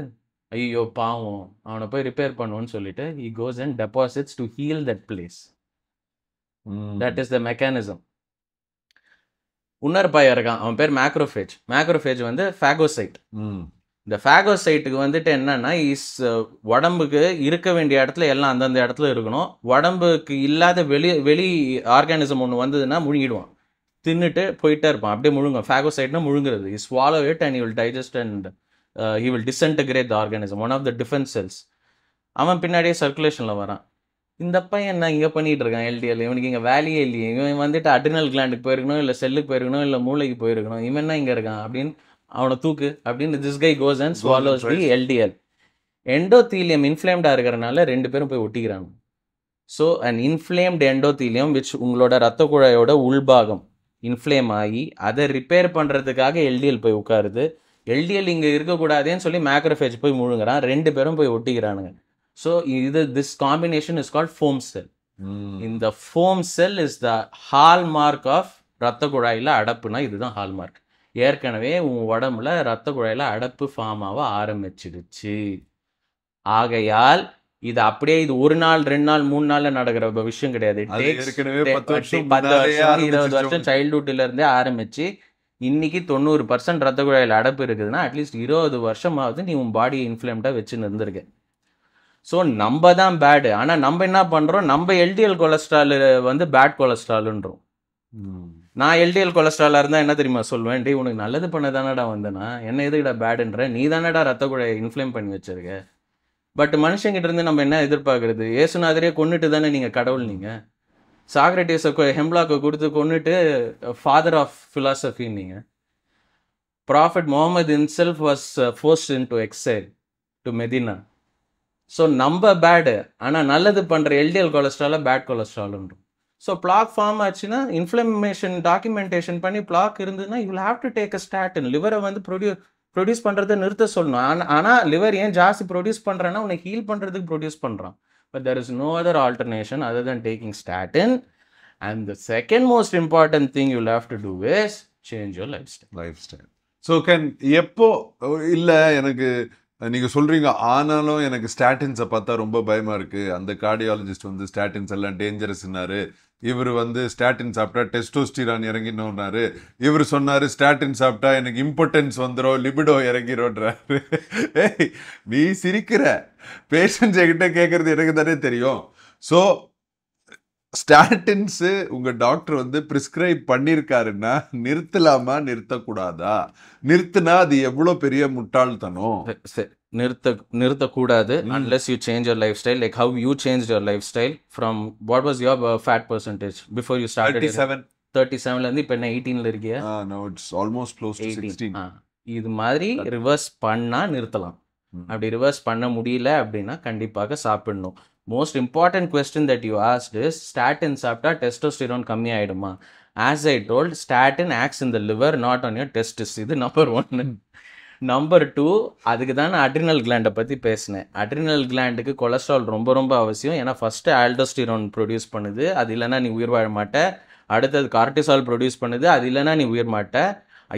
ஐயோ பாவம் அவனை போய் ரிப்பேர் பண்ணுவோன்னு சொல்லிட்டு he goes and deposits to heal that place that is the mechanism உன்னர் பையன் இருக்கான் அவன் பேர் மேக்ரோஃபேஜ் மேக்ரோஃபேஜ் வந்து ஃபேகோசைட் இந்த ஃபேகோசைட்டுக்கு வந்துட்டு என்னென்னா இஸ் uh, உடம்புக்கு இருக்க வேண்டிய இடத்துல எல்லாம் அந்தந்த இடத்துல இருக்கணும் உடம்புக்கு இல்லாத வெளி வெளி ஆர்கானிசம் ஒன்று வந்ததுன்னா முழுங்கிடுவான் தின்னுட்டு போயிட்டே இருப்பான் அப்படியே முழுங்கும் ஃபேகோசைட்னா முழுங்குறது is follow it and you will digest and he will disintegrate the organism one of the defence cells அவன் பின்னாடியே சர்க்குலேஷனில் வரான் இந்த பையன் என்ன இங்கே பண்ணிகிட்டு இருக்கான் எல்டிஎல் இவனுக்கு இங்கே வேலையே இல்லையே இவன் வந்துட்டு அட்ரினல் கிளாண்டுக்கு போயிருக்கணும் இல்லை செல்லுக்கு போயிருக்கணும் இல்லை மூளைக்கு போயிருக்கணும் இவன் என்ன இங்கே இருக்கான் அப்படின்னு அவனை தூக்கு அப்படின்னு this guy goes and swallows the LDL endothelium இன்ஃப்ளேம்டாக இருக்கிறனால ரெண்டு பேரும் போய் ஒட்டிக்கிறாங்க so and inflamed endothelium which உங்களோட ரத்த குழாயோட உள்பாகம் இன்ஃப்ளேம் ஆகி அதை ரிப்பேர் பண்ணுறதுக்காக எல்டிஎல் போய் உட்காருது எல்டிஎல் இங்கே இருக்கக்கூடாதேன்னு சொல்லி மேக்ரோஃபேஜ் போய் முழுங்குறான் ரெண்டு பேரும் போய் ஒட்டிக்கிறானுங்க ஸோ இது this combination is called foam cell இந்த foam cell is the hallmark of ரத்த குழாயில் அடப்புனா இதுதான் ஹால்மார்க் ஏற்கனவே உன் உடம்புல ரத்த குழாயில் அடப்பு ஃபார்மாக ஆரம்பிச்சிடுச்சு ஆகையால் இது அப்படியே இது ஒரு நாள் ரெண்டு நாள் மூணு நாள்ல நடக்கிற விஷயம் கிடையாது பத்து வருஷம் இருபது வருஷம் சைல்டுஹுட்ல இருந்தே ஆரம்பிச்சு இன்னைக்கு தொண்ணூறு பர்சன்ட் ரத்த குழாயில் அடப்பு இருக்குதுன்னா அட்லீஸ்ட் இருபது வருஷமாவது நீ உன் பாடியை இன்ஃபிளம்டா வச்சு இருந்திருக்க ஸோ நம்ம தான் பேடு ஆனால் நம்ம என்ன பண்றோம் நம்ம எல்டிஎல் கொலஸ்ட்ரால் வந்து பேட் கொலஸ்ட்ரால்ன்றோம் நான் எல்டிஎல் கொலஸ்ட்ராலாக இருந்தால் என்ன தெரியுமா சொல்லுவேன் டி உனக்கு நல்லது பண்ண தானடா வந்தேனா என்ன எதுக்கிட பேடுன்ற நீ தானடா ரத்த குழையை இன்ஃப்ளேம் பண்ணி வச்சிருக்க பட் மனுஷங்கிட்ட இருந்து நம்ம என்ன எதிர்பார்க்குறது ஏசுநாதரே கொண்டுட்டு தானே நீங்கள் கடவுள் நீங்கள் சாக்ரட்டிஸை ஹெம்லாக்கை கொடுத்து கொண்டுட்டு ஃபாதர் ஆஃப் ஃபிலாசபி நீங்கள் prophet Muhammad himself was forced into exile to Medina so நம்ம பேடு ஆனால் நல்லது பண்ணுற எல்டிஎல் கொலஸ்ட்ராலாக பேட் கொலஸ்ட்ராலுன்றோம் ஸோ பிளாக் ஃபார்ம் ஆச்சுன்னா இன்ஃப்ளமேஷன் டாக்குமெண்டேஷன் பண்ணி பிளாக் இருந்ததுன்னா you have to take a statin லிவரை வந்து ப்ரொடியூ ப்ரொடியூஸ் பண்ணுறதை நிறுத்த சொல்லணும் ஆனால் ஆனால் லிவர் ஏன் ஜாஸ்தி ப்ரொடியூஸ் பண்ணுறேன்னா உன்னை ஹீல் பண்ணுறதுக்கு ப்ரொடியூஸ் பண்ணுறான் but there is no other alternation other than taking statin and the second most important thing you have to do is change your lifestyle lifestyle so can எப்போ இல்லை எனக்கு நீங்கள் சொல்கிறீங்க ஆனாலும் எனக்கு ஸ்டாட்டின்ஸை பார்த்தா ரொம்ப பயமாக இருக்குது அந்த கார்டியாலஜிஸ்ட் வந்து ஸ்டாட்டின்ஸ் எல்லாம் டேஞ்சரஸ்னாரு இவர் வந்து ஸ்டாட்டின் சாப்பிட்டா டெஸ்டோஸ்டிரான் இறங்கினோன்னாரு இவர் சொன்னார் ஸ்டாட்டின் சாப்பிட்டா எனக்கு இம்பார்ட்டன்ஸ் வந்துடும் லிபிடோ இறங்கிறோன்றாரு ஏய் நீ சிரிக்கிற பேஷண்ட்ஸ் கிட்ட கேட்குறது எனக்கு தானே தெரியும் ஸோ ஸ்டாட்டின்ஸு உங்கள் டாக்டர் வந்து ப்ரிஸ்கிரைப் பண்ணியிருக்காருன்னா நிறுத்தலாமா நிறுத்தக்கூடாதா நிறுத்தினா அது எவ்வளோ பெரிய முட்டாள்தனம் சரி நிறுத்த நிறுத்தக்கூடாது unless you change your lifestyle like how you change your lifestyle from what was your fat percentage before you start seven thirty இருந்து இப்போ என்ன எயிட்டீன்ல இருக்கியா இட்ஸ் ஆல்மோஸ்ட் க்ளோஸ் இது மாதிரி ரிவர்ஸ் பண்ணால் நிறுத்தலாம் அப்படி ரிவர்ஸ் பண்ண முடியல அப்படின்னா கண்டிப்பாக சாப்பிடணும் most important question that you asked is statin சாப்பிட்டா டெஸ்டோஸ்டிரோன் ஆயிடுமா as I told statin acts in the liver not on your testis இது நம்பர் ஒன்னு நம்பர் டூ அதுக்கு தான் அட்ரினல் கிளாண்டை பற்றி பேசினேன் அட்ரினல் கிளாண்டுக்கு கொலஸ்ட்ரால் ரொம்ப ரொம்ப அவசியம் ஏன்னா ஃபஸ்ட்டு ஆல்டோஸ்டிரோன் ப்ரொடியூஸ் பண்ணுது அது இல்லைனா நீ உயிர் வாழ மாட்ட அடுத்தது கார்டிசால் ப்ரொடியூஸ் பண்ணுது அது இல்லைனா நீ உயிர் மாட்டேன்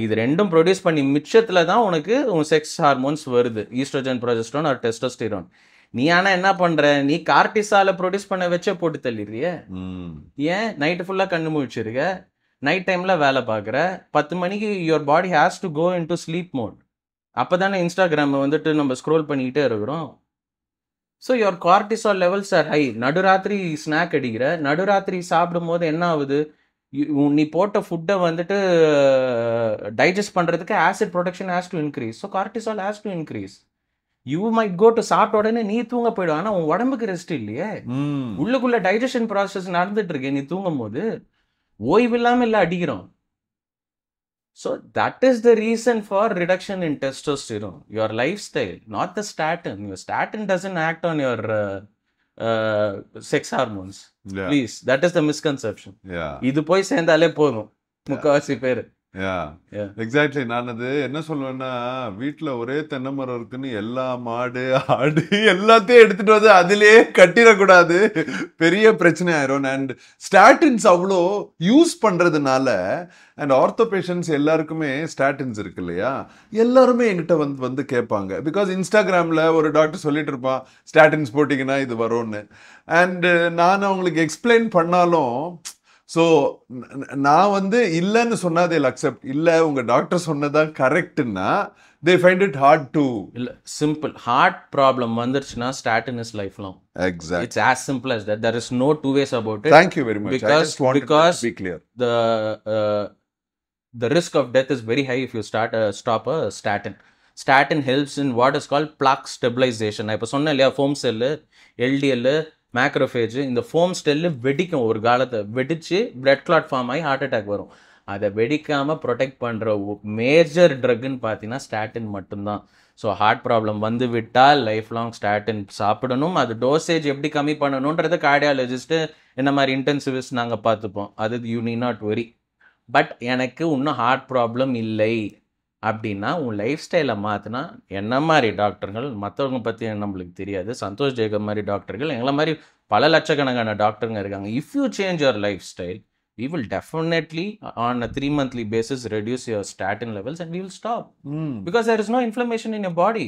இது ரெண்டும் ப்ரொடியூஸ் பண்ணி மிச்சத்தில் தான் உனக்கு உன் செக்ஸ் ஹார்மோன்ஸ் வருது ஈஸ்ட்ரோஜன் ப்ரொஜெஸ்ட்ரோன் ஆர் டெஸ்டோஸ்டிரோன் நீ ஆனா என்ன பண்ற நீ கார்டிசால ப்ரொடியூஸ் பண்ண வச்சே போட்டு தள்ளிடுறிய ஏன் நைட்டு ஃபுல்லாக கண்ணு முடிச்சிருக்க நைட் டைமில் வேலை பார்க்குற பத்து மணிக்கு your body has to go into sleep mode அப்போ தானே இன்ஸ்டாகிராமை வந்துட்டு நம்ம ஸ்க்ரோல் பண்ணிக்கிட்டே இருக்கிறோம் so your cortisol levels are high நடுராத்திரி ஸ்நாக் அடிக்கிற நடுராத்திரி சாப்பிடும் போது என்ன ஆகுது நீ போட்ட ஃபுட்டை வந்துட்டு டைஜஸ்ட் பண்ணுறதுக்கு acid production has to increase so cortisol has to increase you might go to சாப்பிட்ட உடனே நீ தூங்க போயிடும் ஆனால் உன் உடம்புக்கு ரெஸ்ட் இல்லையே உள்ளுக்குள்ள டைஜஷன் ப்ராசஸ் நடந்துட்டு இருக்கேன் நீ தூங்கும் போது ஓய்வு இல்லாமல் இல்லை அடிக்கிறோம் So that is the reason for reduction in testosterone, your lifestyle, not the statin. Your statin doesn't act on your uh, uh, sex hormones. Yeah. Please, that is the misconception. இது போய் சேர்ந்தாலே போதும் முக்கால்வாசி பேர் யா எக்ஸாக்ட்லி நான் அது என்ன சொல்லுவேன்னா வீட்டில் ஒரே தென்னை மரம் இருக்குன்னு எல்லா மாடு ஆடு எல்லாத்தையும் எடுத்துட்டு வந்து அதுலேயே கட்டிடக்கூடாது பெரிய பிரச்சனை ஆயிரும் அண்ட் ஸ்டாட்டின்ஸ் அவ்வளோ யூஸ் பண்ணுறதுனால அண்ட் ஆர்த்தோ பேஷன்ஸ் எல்லாருக்குமே ஸ்டாட்டின்ஸ் இருக்கு இல்லையா எல்லாருமே என்கிட்ட வந்து வந்து கேட்பாங்க பிகாஸ் இன்ஸ்டாகிராமில் ஒரு டாக்டர் சொல்லிட்டு இருப்பான் ஸ்டாட்டின்ஸ் போட்டிங்கன்னா இது வரும்னு அண்டு நான் அவங்களுக்கு எக்ஸ்பிளைன் பண்ணாலும் ஸோ நான் வந்து இல்லைன்னு சொன்னால் தேல் அக்செப்ட் இல்லை உங்கள் டாக்டர் சொன்னதான் கரெக்டுன்னா they find it hard to இல்லை சிம்பிள் ஹார்ட் ப்ராப்ளம் வந்துருச்சுன்னா statin is lifelong exact it's as simple as that there is no two ways about it thank you very much because because be clear the the risk of death is very high if you start stop a statin statin helps in what is call plaque stabilisation நான் இப்போ சொன்னேன் இல்லையா foam cell LDL macrophage இந்த foam cell வெடிக்கும் ஒரு காலத்தை வெடித்து blood clot form ஆகி ஹார்ட் அட்டாக் வரும் அதை வெடிக்காமல் ப்ரொடெக்ட் பண்ணுற மேஜர் ட்ரக்குன்னு பார்த்தீங்கன்னா ஸ்டாட்டின் மட்டும்தான் ஸோ ஹார்ட் ப்ராப்ளம் வந்து விட்டால் லைஃப் லாங் ஸ்டாட்டின் சாப்பிடணும் அது டோசேஜ் எப்படி கம்மி பண்ணணுன்றது கார்டியாலஜிஸ்ட்டு என்ன மாதிரி இன்டென்சிவிஸ் நாங்கள் பார்த்துப்போம் அது யூ நீ நாட் வெரி பட் எனக்கு இன்னும் ஹார்ட் ப்ராப்ளம் இல்லை அப்படின்னா உன் லைஃப் ஸ்டைலை மாற்றினா என்ன மாதிரி டாக்டர்கள் மற்றவங்க பற்றி நம்மளுக்கு தெரியாது சந்தோஷ் ஜெயகம் மாதிரி டாக்டர்கள் எங்களை மாதிரி பல லட்சக்கணக்கான டாக்டருங்க இருக்காங்க if you change your lifestyle we will definitely on a three monthly basis reduce your statin levels and will stop because there is no inflammation in your body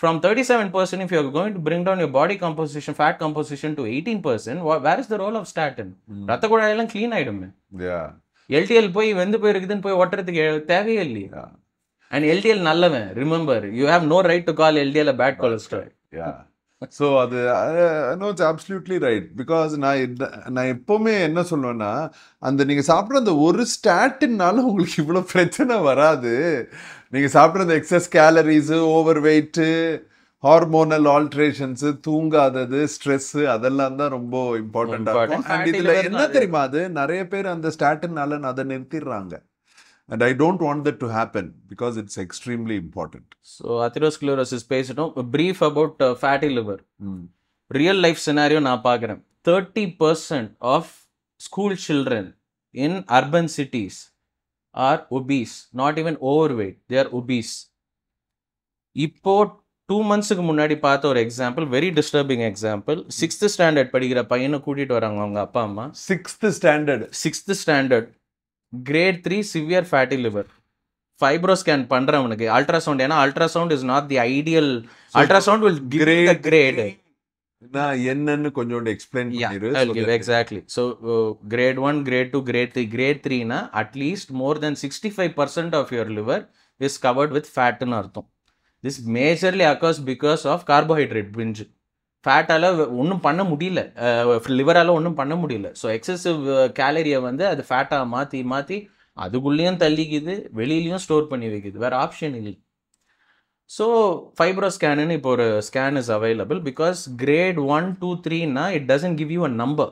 from thirty seven percent if you're going to bring down your body composition fat composition to eighteen percent where is the role of statin ரத்த குழாயெல்லாம் clean ஆகிடுமே LDL போய் வெந்து போயிருக்குதுன்னு போய் ஒட்டுறதுக்கு தேவையே இல்லையா and LDL நல்லவன் remember you have no right to call LDL bad cholesterol so அது no it's absolutely right because நான் நான் எப்போவுமே என்ன சொல்லுவேன்னா அந்த நீங்கள் சாப்பிட்ற அந்த ஒரு ஸ்டாட்டினால உங்களுக்கு இவ்வளோ பிரச்சனை வராது நீங்கள் சாப்பிட்ற அந்த excess calories over weight hormonal alterations தூங்காதது ஸ்ட்ரெஸ்ஸு அதெல்லாம் தான் ரொம்ப இம்பார்ட்டண்ட்டாக இருக்கும் அண்ட் இதில் என்ன தெரியுமா அது நிறைய பேர் அந்த ஸ்டாட்டினால அதை நிறுத்திடுறாங்க and I don't want that to happen because it's extremely important. So, atherosclerosis patient, a brief about uh, fatty liver. Hmm. Real life scenario, Napagram 30% of school children in urban cities are obese, not even overweight, they are obese. Ippo, two months ago, Munadi Pathor example, very disturbing example. Sixth standard, Padigra Payana Kudit or Sixth standard. Sixth standard. Grade three severe fatty liver FibroScan பண்ணுறவனுக்கு ultrasound ஏன்னா ultrasound is not the ideal ultrasound will grade grade என்னன்னு கொஞ்சோண்டு explain exactly so grade one grade two grade three grade த்ரீனா at least more than sixty five percent of your liver is covered with ஃபேட்டுன்னு அர்த்தம் this majorly occurs because of carbohydrate binge ஃபேட்டால் ஒன்றும் பண்ண முடியல லிவரால் ஒன்றும் பண்ண முடியல ஸோ எக்ஸசிவ் கேலரியை வந்து அது ஃபேட்டாக மாற்றி மாற்றி அதுக்குள்ளேயும் தள்ளிக்குது வெளியிலையும் ஸ்டோர் பண்ணி வைக்குது வேறு ஆப்ஷன் இல்லை ஸோ ஃபைப்ரோ ஸ்கேனுன்னு இப்போ ஒரு scan is available because grade one two த்ரீனா it doesn't give you a number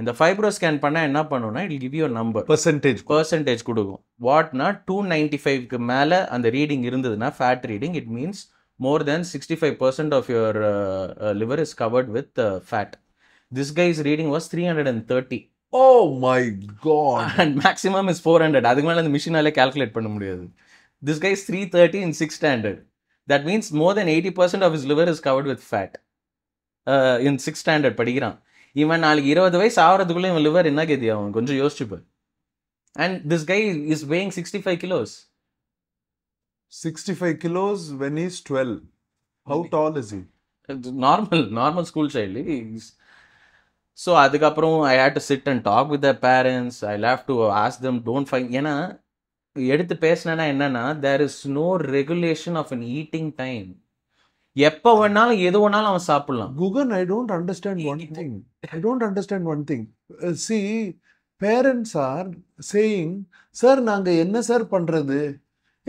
இந்த ஃபைப்ரோ ஸ்கேன் பண்ணால் என்ன பண்ணுனா it give you number percentage percentage கொடுக்கும் வாட்னா டூ நைன்டி ஃபைவ்க்கு மேலே அந்த ரீடிங் இருந்ததுன்னா fat reading it means more than 65% of your uh, liver is covered with fat. This guy's reading was 330. Oh my god. And maximum is 400. அதுக்கு மேல அந்த மிஷினால calculate பண்ண முடியாது. This guy is 330 in 6 standard. That means more than 80% of his liver is covered with fat. Uh, in 6 standard படிக்கிறான். இவன் நாளைக்கு இருபது வயசு ஆகிறதுக்குள்ள இவன் லிவர் என்ன கேதி ஆகும் கொஞ்சம் யோசிச்சுப்பார் and this guy is weighing sixty five kilos 65 kilos when when 12. How okay. tall is he? Normal normal school child so அதுக்கப்புறம் I had to sit and talk with the parents I love to ask them don't fine ஏன்னா எடுத்து பேசினா என்னன்னா there is no regulation of an eating time எப்போ வேணாலும் எது வேணாலும் அவன் சாப்பிடலாம் Guhan I don't understand one thing I don't understand one thing see parents are saying sir நாங்கள் என்ன சார் பண்ணுறது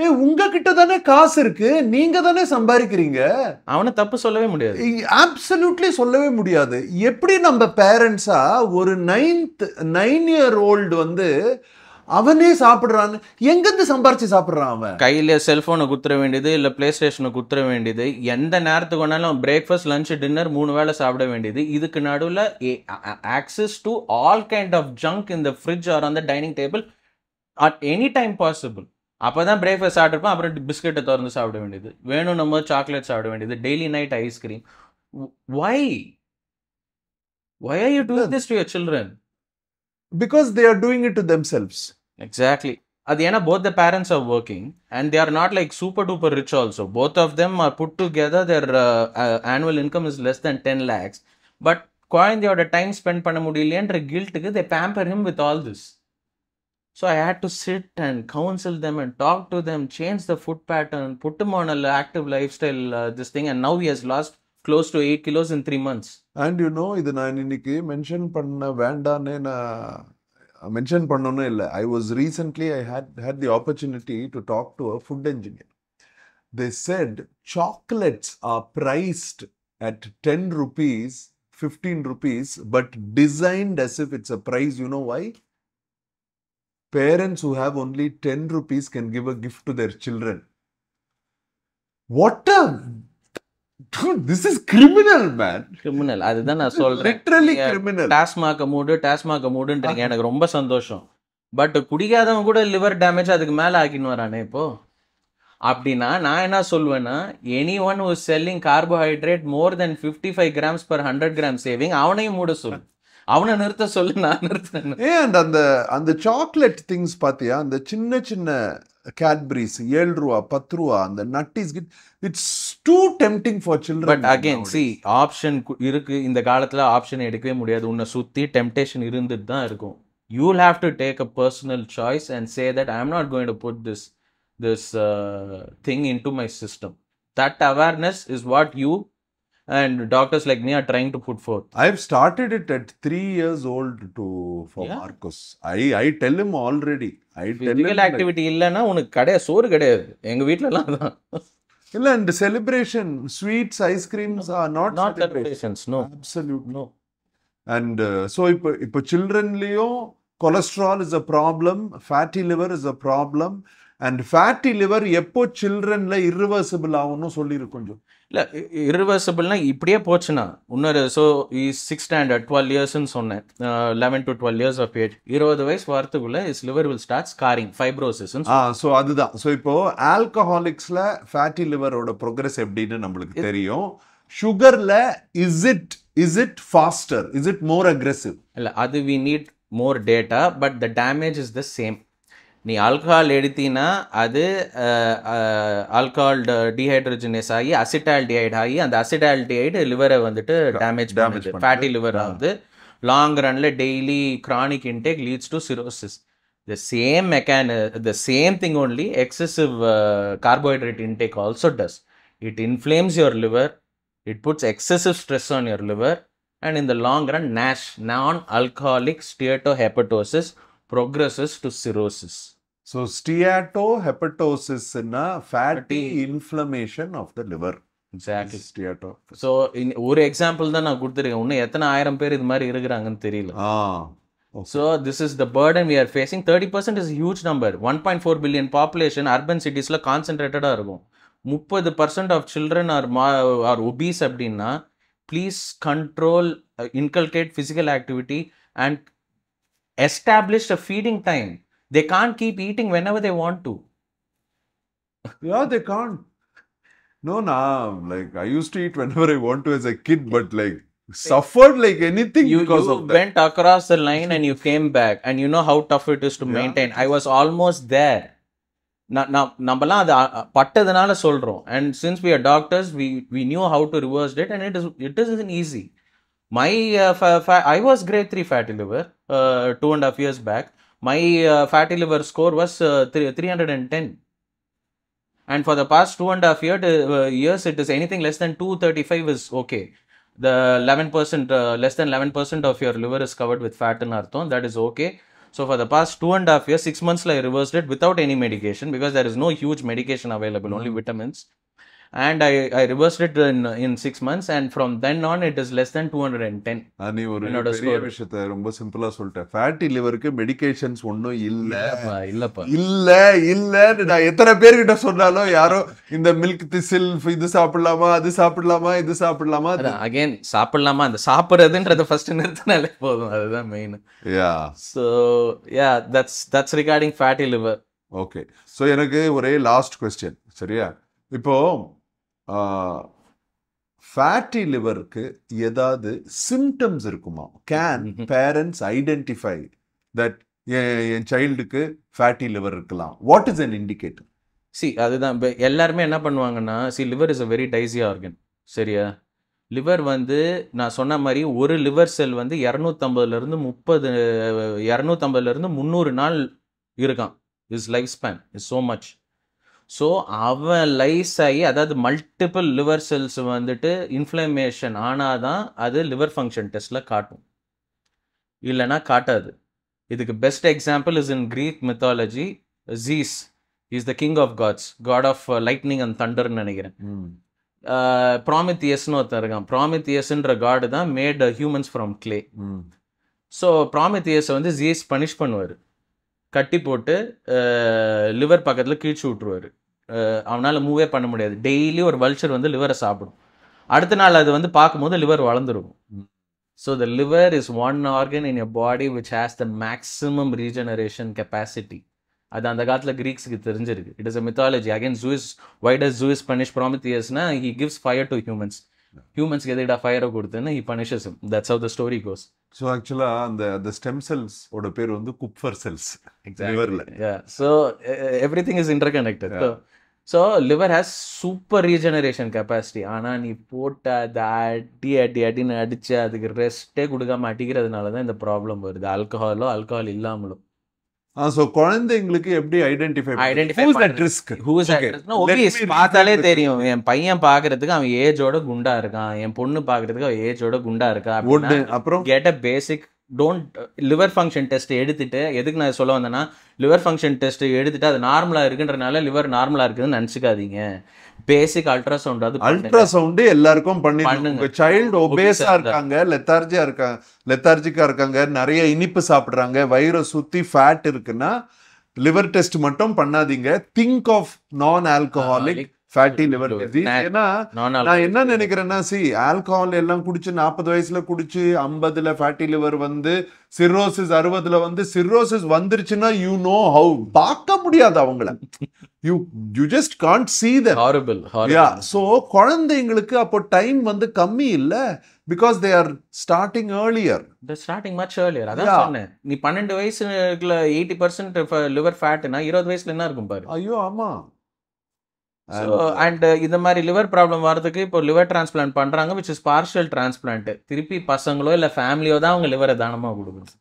ஏ உங்ககிட்ட தானே காசு இருக்கு நீங்க தானே சம்பாதிக்கிறீங்க அவனை தப்பு சொல்லவே முடியாது ஆப்சல்யூட்லி சொல்லவே முடியாது எப்படி நம்ம பேரண்ட்ஸா ஒரு நைன்த் நைன் இயர் ஓல்டு வந்து அவனே சாப்பிட்றான்னு எங்கேருந்து சம்பாரிச்சு சாப்பிட்றான் அவன் கையில் செல்ஃபோனை குத்துற வேண்டியது இல்லை பிளே ஸ்டேஷனை குத்துற வேண்டியது எந்த நேரத்துக்கு வேணாலும் பிரேக்ஃபாஸ்ட் லஞ்ச் டின்னர் மூணு வேளை சாப்பிட வேண்டியது இதுக்கு நடுவில் access to all kind of junk இந்த ஃப்ரிட்ஜ் ஆர் அந்த dining table at any time possible அப்போ தான் பிரேக்ஃபாஸ்ட் சாப்பிட்ருப்போம் அப்புறம் பிஸ்கெட்டை திறந்து சாப்பிட வேண்டியது வேணும் நம்ம சாக்லேட் சாப்பிட வேண்டியது daily night ice cream why why are you do this to your children because they are doing it to themselves exactly அது ஏன்னா both the parents are working and they are not like super duper rich also both of them are put together their annual income is less than ten lakhs but குழந்தையோட time spend பண்ண முடியலையன்ற கில்ட்டுக்கு they pamper him with all this So I had to sit and counsel them and talk to them, change the food pattern, put them on an active lifestyle, uh, this thing. And now he has lost close to 8 kilos in 3 months. And you know, mention I was recently, I had, had the opportunity to talk to a food engineer. They said chocolates are priced at 10 rupees, 15 rupees, but designed as if it's a price. You know why? parents who have only 10 rupees can give a gift to their children. What a Dude, *laughs* this is criminal, man. அதுதான் நான் சொல்றேன் literally criminal TASMAC மூடு டாஸ்மாக் மூடுன்றீங்க எனக்கு ரொம்ப சந்தோஷம் but குடிக்காதவங்க கூட liver damage அதுக்கு மேல ஆக்கின்னு வரானே இப்போ அப்படின்னா நான் என்ன சொல்லுவேன்னா any one who selling carbohydrate more than fifty five grams per hundred gram serving அவனையும் மூட சொல்லு அவனை நிறுத்த சொல்லு நான் நிறுத்தினேன் ஏன் அந்த அந்த அந்த சாக்லேட் திங்ஸ் பார்த்தியா அந்த சின்ன சின்ன கேட்பரிஸ் ஏழு ரூபா பத்து ரூபா அந்த Nutties kit it's too tempting for children but again see option இருக்கு இந்த காலத்தில் ஆப்ஷன் எடுக்கவே முடியாது உன்னை சுற்றி டெம்டேஷன் இருந்துட்டு தான் இருக்கும் you have to take a personal choice and say that I am not going to put this this thing into my system that awareness is what you and doctors like me are trying to put forth. I've started it at three years old to for yeah. Marcos. I I tell him already. I Physical tell him activity இல்லைன்னா உனக்கு கிடையாது சோறு கிடையாது எங்க வீட்டிலலாம் அதான் இல்ல and celebration sweets ice creams are not not celebrations no absolute no and so இப்போ இப்போ சில்ட்ரன்லேயும் cholesterol is a problem fatty liver is a problem and fatty liver எப்போ சில்ட்ரனில் இர்ரிவர்சிபிள் ஆகும்னு சொல்லியிருக்கு கொஞ்சம் இல்லை இரிவர்சபிள்னா இப்படியே போச்சுன்னா இன்னொரு ஸோ சிக்ஸ் ஸ்டாண்டர்ட் டுவெல் இயர்ஸ்ன்னு சொன்னேன் eleven to twelve years of age இருபது வயசு வரத்துக்குள்ள is liver will start scarring fibrosis so அதுதான் ஸோ இப்போ ஆல்கஹாலிக்ஸில் ஃபேட்டி லிவரோட ப்ரோக்ரஸ் எப்படின்னு நம்மளுக்கு தெரியும் சுகரில் is it is it faster is it more aggressive இல்லை அது we need more data but the damage is the same நீ ஆல்கஹால் எடுத்தினா அது ஆல்கஹால் டிஹைட்ரஜினேஸ் ஆகி அசிட்டால் டிஹைட் ஆகி அந்த அசிட்டால் டிஹைடு லிவரை வந்துட்டு டேமேஜ் டேமேஜ் ஃபேட்டி லிவர் ஆகுது லாங் ரனில் daily chronic intake leads to cirrhosis the same மெக்கானி the same thing only excessive carbohydrate intake also does it inflames your liver it puts excessive stress on your liver and in the long run NASH non alcoholic steatohepatosis progresses to cirrhosis. ஸோ ஸ்டியாட்டோ ஹெப்படோசிஸ்னா fatty inflammation of the liver exactly ஸ்டியாட்டோ so ஒரு example தான் நான் கொடுத்துருக்கேன் இன்னும் எத்தனை ஆயிரம் பேர் இது மாதிரி இருக்கிறாங்கன்னு தெரியல ஆ so this is the burden we are facing thirty percent is huge number one point four billion population urban சிட்டிஸில் கான்சென்ட்ரேட்டடாக இருக்கும் முப்பது பர்சன்ட் ஆஃப் சில்ட்ரன் ஆர் மா ஆர் ஒபீஸ் அப்படின்னா please control inculcate physical activity and establish a feeding time They can't keep eating whenever they want to. yeah, they can't. No, nah. Like I used to eat whenever I want to as a kid, but like suffered like anything you, because you of that. went across the line and you came back and you know how tough it is to yeah. maintain i was almost there நம்மலாம் அது பட்டதுனால சொல்கிறோம் and since we are doctors we we knew how to reverse it and it is it is in easy my I was grade three fatty liver two and my uh, fatty liver score was uh, 310 and for the past two and a half year uh, years it is anything less than 235 is okay the 11% uh, less than 11% of your liver is covered with fat and arthon that is okay so for the past two and a half years six months i reversed it without any medication because there is no huge medication available mm -hmm. only mm-hmm. vitamins and I I reverse it in in six months and from then on it is less than two hundred and ten நீ ஒரு என்னோட பெரிய விஷயத்த ரொம்ப சிம்பிளா சொல்லிட்டேன் fatty லிவருக்கு medications ஒன்றும் இல்லை இல்லப்பா இல்ல இல்ல நான் எத்தனை பேர்கிட்ட சொன்னாலும் யாரோ இந்த மில்க் திசில் இது சாப்பிடலாமா அது சாப்பிடலாமா இது சாப்பிடலாமா அகைன் சாப்பிடலாமா அந்த சாப்பிட்றதுன்றத ஃபர்ஸ்ட் நிறுத்தினாலே போதும் அதுதான் main yeah so yeah that's that's regarding fatty liver okay so எனக்கு ஒரே லாஸ்ட் கொஸ்டின் சரியா இப்போ ஃபேட்டி லிவருக்கு ஏதாவது சிம்டம்ஸ் இருக்குமா கேன் பேரண்ட்ஸ் ஐடென்டிஃபை தட் என் சைல்டுக்கு ஃபேட்டி லிவர் இருக்கலாம் what is an indicator see அதுதான் எல்லாருமே என்ன பண்ணுவாங்கன்னா see liver is a very dicey organ சரியா லிவர் வந்து நான் சொன்ன மாதிரி ஒரு லிவர் செல் வந்து இரநூத்தம்பதுலேருந்து முப்பது இரநூத்தம்பதுலேருந்து முந்நூறு நாள் இருக்கான் is life span is so much so அவன் லைஸ் ஆகி அதாவது மல்டிபிள் லிவர் செல்ஸ் வந்துட்டு இன்ஃப்ளமேஷன் ஆனால் தான் அது லிவர் ஃபங்க்ஷன் டெஸ்ட்டில் காட்டும் இல்லைனா காட்டாது இதுக்கு best example is in Greek mythology Zeus is the king of gods god of lightning and தண்டர்னு நினைக்கிறேன் ப்ராமித்தியஸ்னு ஒருத்தர் இருக்கான் ப்ராமித்தியஸ்ன்ற காடு தான் made humans from clay so ப்ராமித்தியஸை வந்து ஜீஸ் பனிஷ் பண்ணுவார் கட்டி போட்டு லிவர் பக்கத்தில் கீழ்ச்சி விட்ருவார் அவனால் மூவே பண்ண முடியாது டெய்லி ஒரு வல்ச்சர் வந்து லிவரை சாப்பிடும் அடுத்த நாள் அது வந்து பார்க்கும்போது லிவர் வளர்ந்துடும் so the liver is one organ in a body which has the maximum regeneration capacity அது அந்த காலத்தில் க்ரீக்ஸுக்கு தெரிஞ்சிருக்கு it is a mythology again Zeus why'd Zeus punish ப்ராமித்தியஸ்னா he gives fire to humans ஹியூமன்ஸ்க்கு எதிராக ஃபயரை கொடுத்துன்னு இப்போ punishes that's of the story goes so ஆக்சுவலாக அந்த அந்த ஸ்டெம் செல்ஸோட பேர் வந்து குப்ஃபர் செல்ஸ் லிவரில் so everything is interconnected so liver has super regeneration capacity ஆனால் நீ போட்ட அதை அடி அடி அடின்னு அடித்து அதுக்கு ரெஸ்ட்டே கொடுக்காம அடிக்கிறதுனால தான் இந்த ப்ராப்ளம் வருது ஆல்கஹாலோ ஆல்கஹால் இல்லாமலும் ஸோ குழந்தைங்களுக்கு எப்படி identify identify that risk who is பார்த்தாலே தெரியும் என் பையன் பார்க்கறதுக்கு அவன் ஏஜோட குண்டா இருக்கான் என் பொண்ணு பார்க்கறதுக்கு அவன் ஏஜோட குண்டா இருக்கா அப்புறம் get a basic don't liver function test எடுத்துட்டு எதுக்கு நான் சொல்ல வந்தேன்னா லிவர் ஃபங்க்ஷன் டெஸ்ட் எடுத்துட்டு அது நார்மலாக இருக்குன்றனால லிவர் நார்மலாக இருக்குதுன்னு நினச்சிக்காதீங்க பேசிக் அல்ட்ராசவுண்ட் அது அல்ட்ராசவுண்டு எல்லாருக்கும் பண்ணி உங்க சைல்டு ஒபேஸா இருக்காங்க லெத்தார்ஜியா இருக்காங்க லெத்தார்ஜிக்கா இருக்காங்க நிறைய இனிப்பு சாப்பிட்றாங்க வயிறை சுத்தி ஃபேட் இருக்குன்னா லிவர் டெஸ்ட் மட்டும் பண்ணாதீங்க think of non alcoholic fatty liver ஏன்னா நான் என்ன நினைக்கிறேன்னா சி ஆல்கஹால் எல்லாம் குடிச்சு நாற்பது வயசுல குடிச்சு ஐம்பதுல ஃபேட்டி லிவர் வந்து சிர்ரோசிஸ் அறுபதுல வந்து சிர்ரோசிஸ் வந்துருச்சுன்னா யூ நோ ஹவு பார்க்க முடியாது அவங்கள you you just can't see the horrible yeah so குழந்தைங்களுக்கு அப்போ டைம் வந்து கம்மி இல்லை because they are starting earlier starting much earlier அதான் சொன்னேன் நீ பன்னெண்டு வயசுல எயிட்டி பர்சன்ட் லிவர் ஃபேட்னா இருபது வயசுல என்ன இருக்கும் பாரு ஐயோ ஆமா அண்ட் uh, uh, இந்த மாதிரி லிவர் ப்ராப்ளம் வர்றதுக்கு இப்போ லிவர் டிரான்ஸ்பிளான்ட் பண்ணுறாங்க விச் இஸ் பார்ஷியல் டிரான்ஸ்பிளான்ட் திருப்பி பசங்களோ இல்லை ஃபேமிலியோ தான் அவங்க லிவரை தானமாக கொடுக்கணும்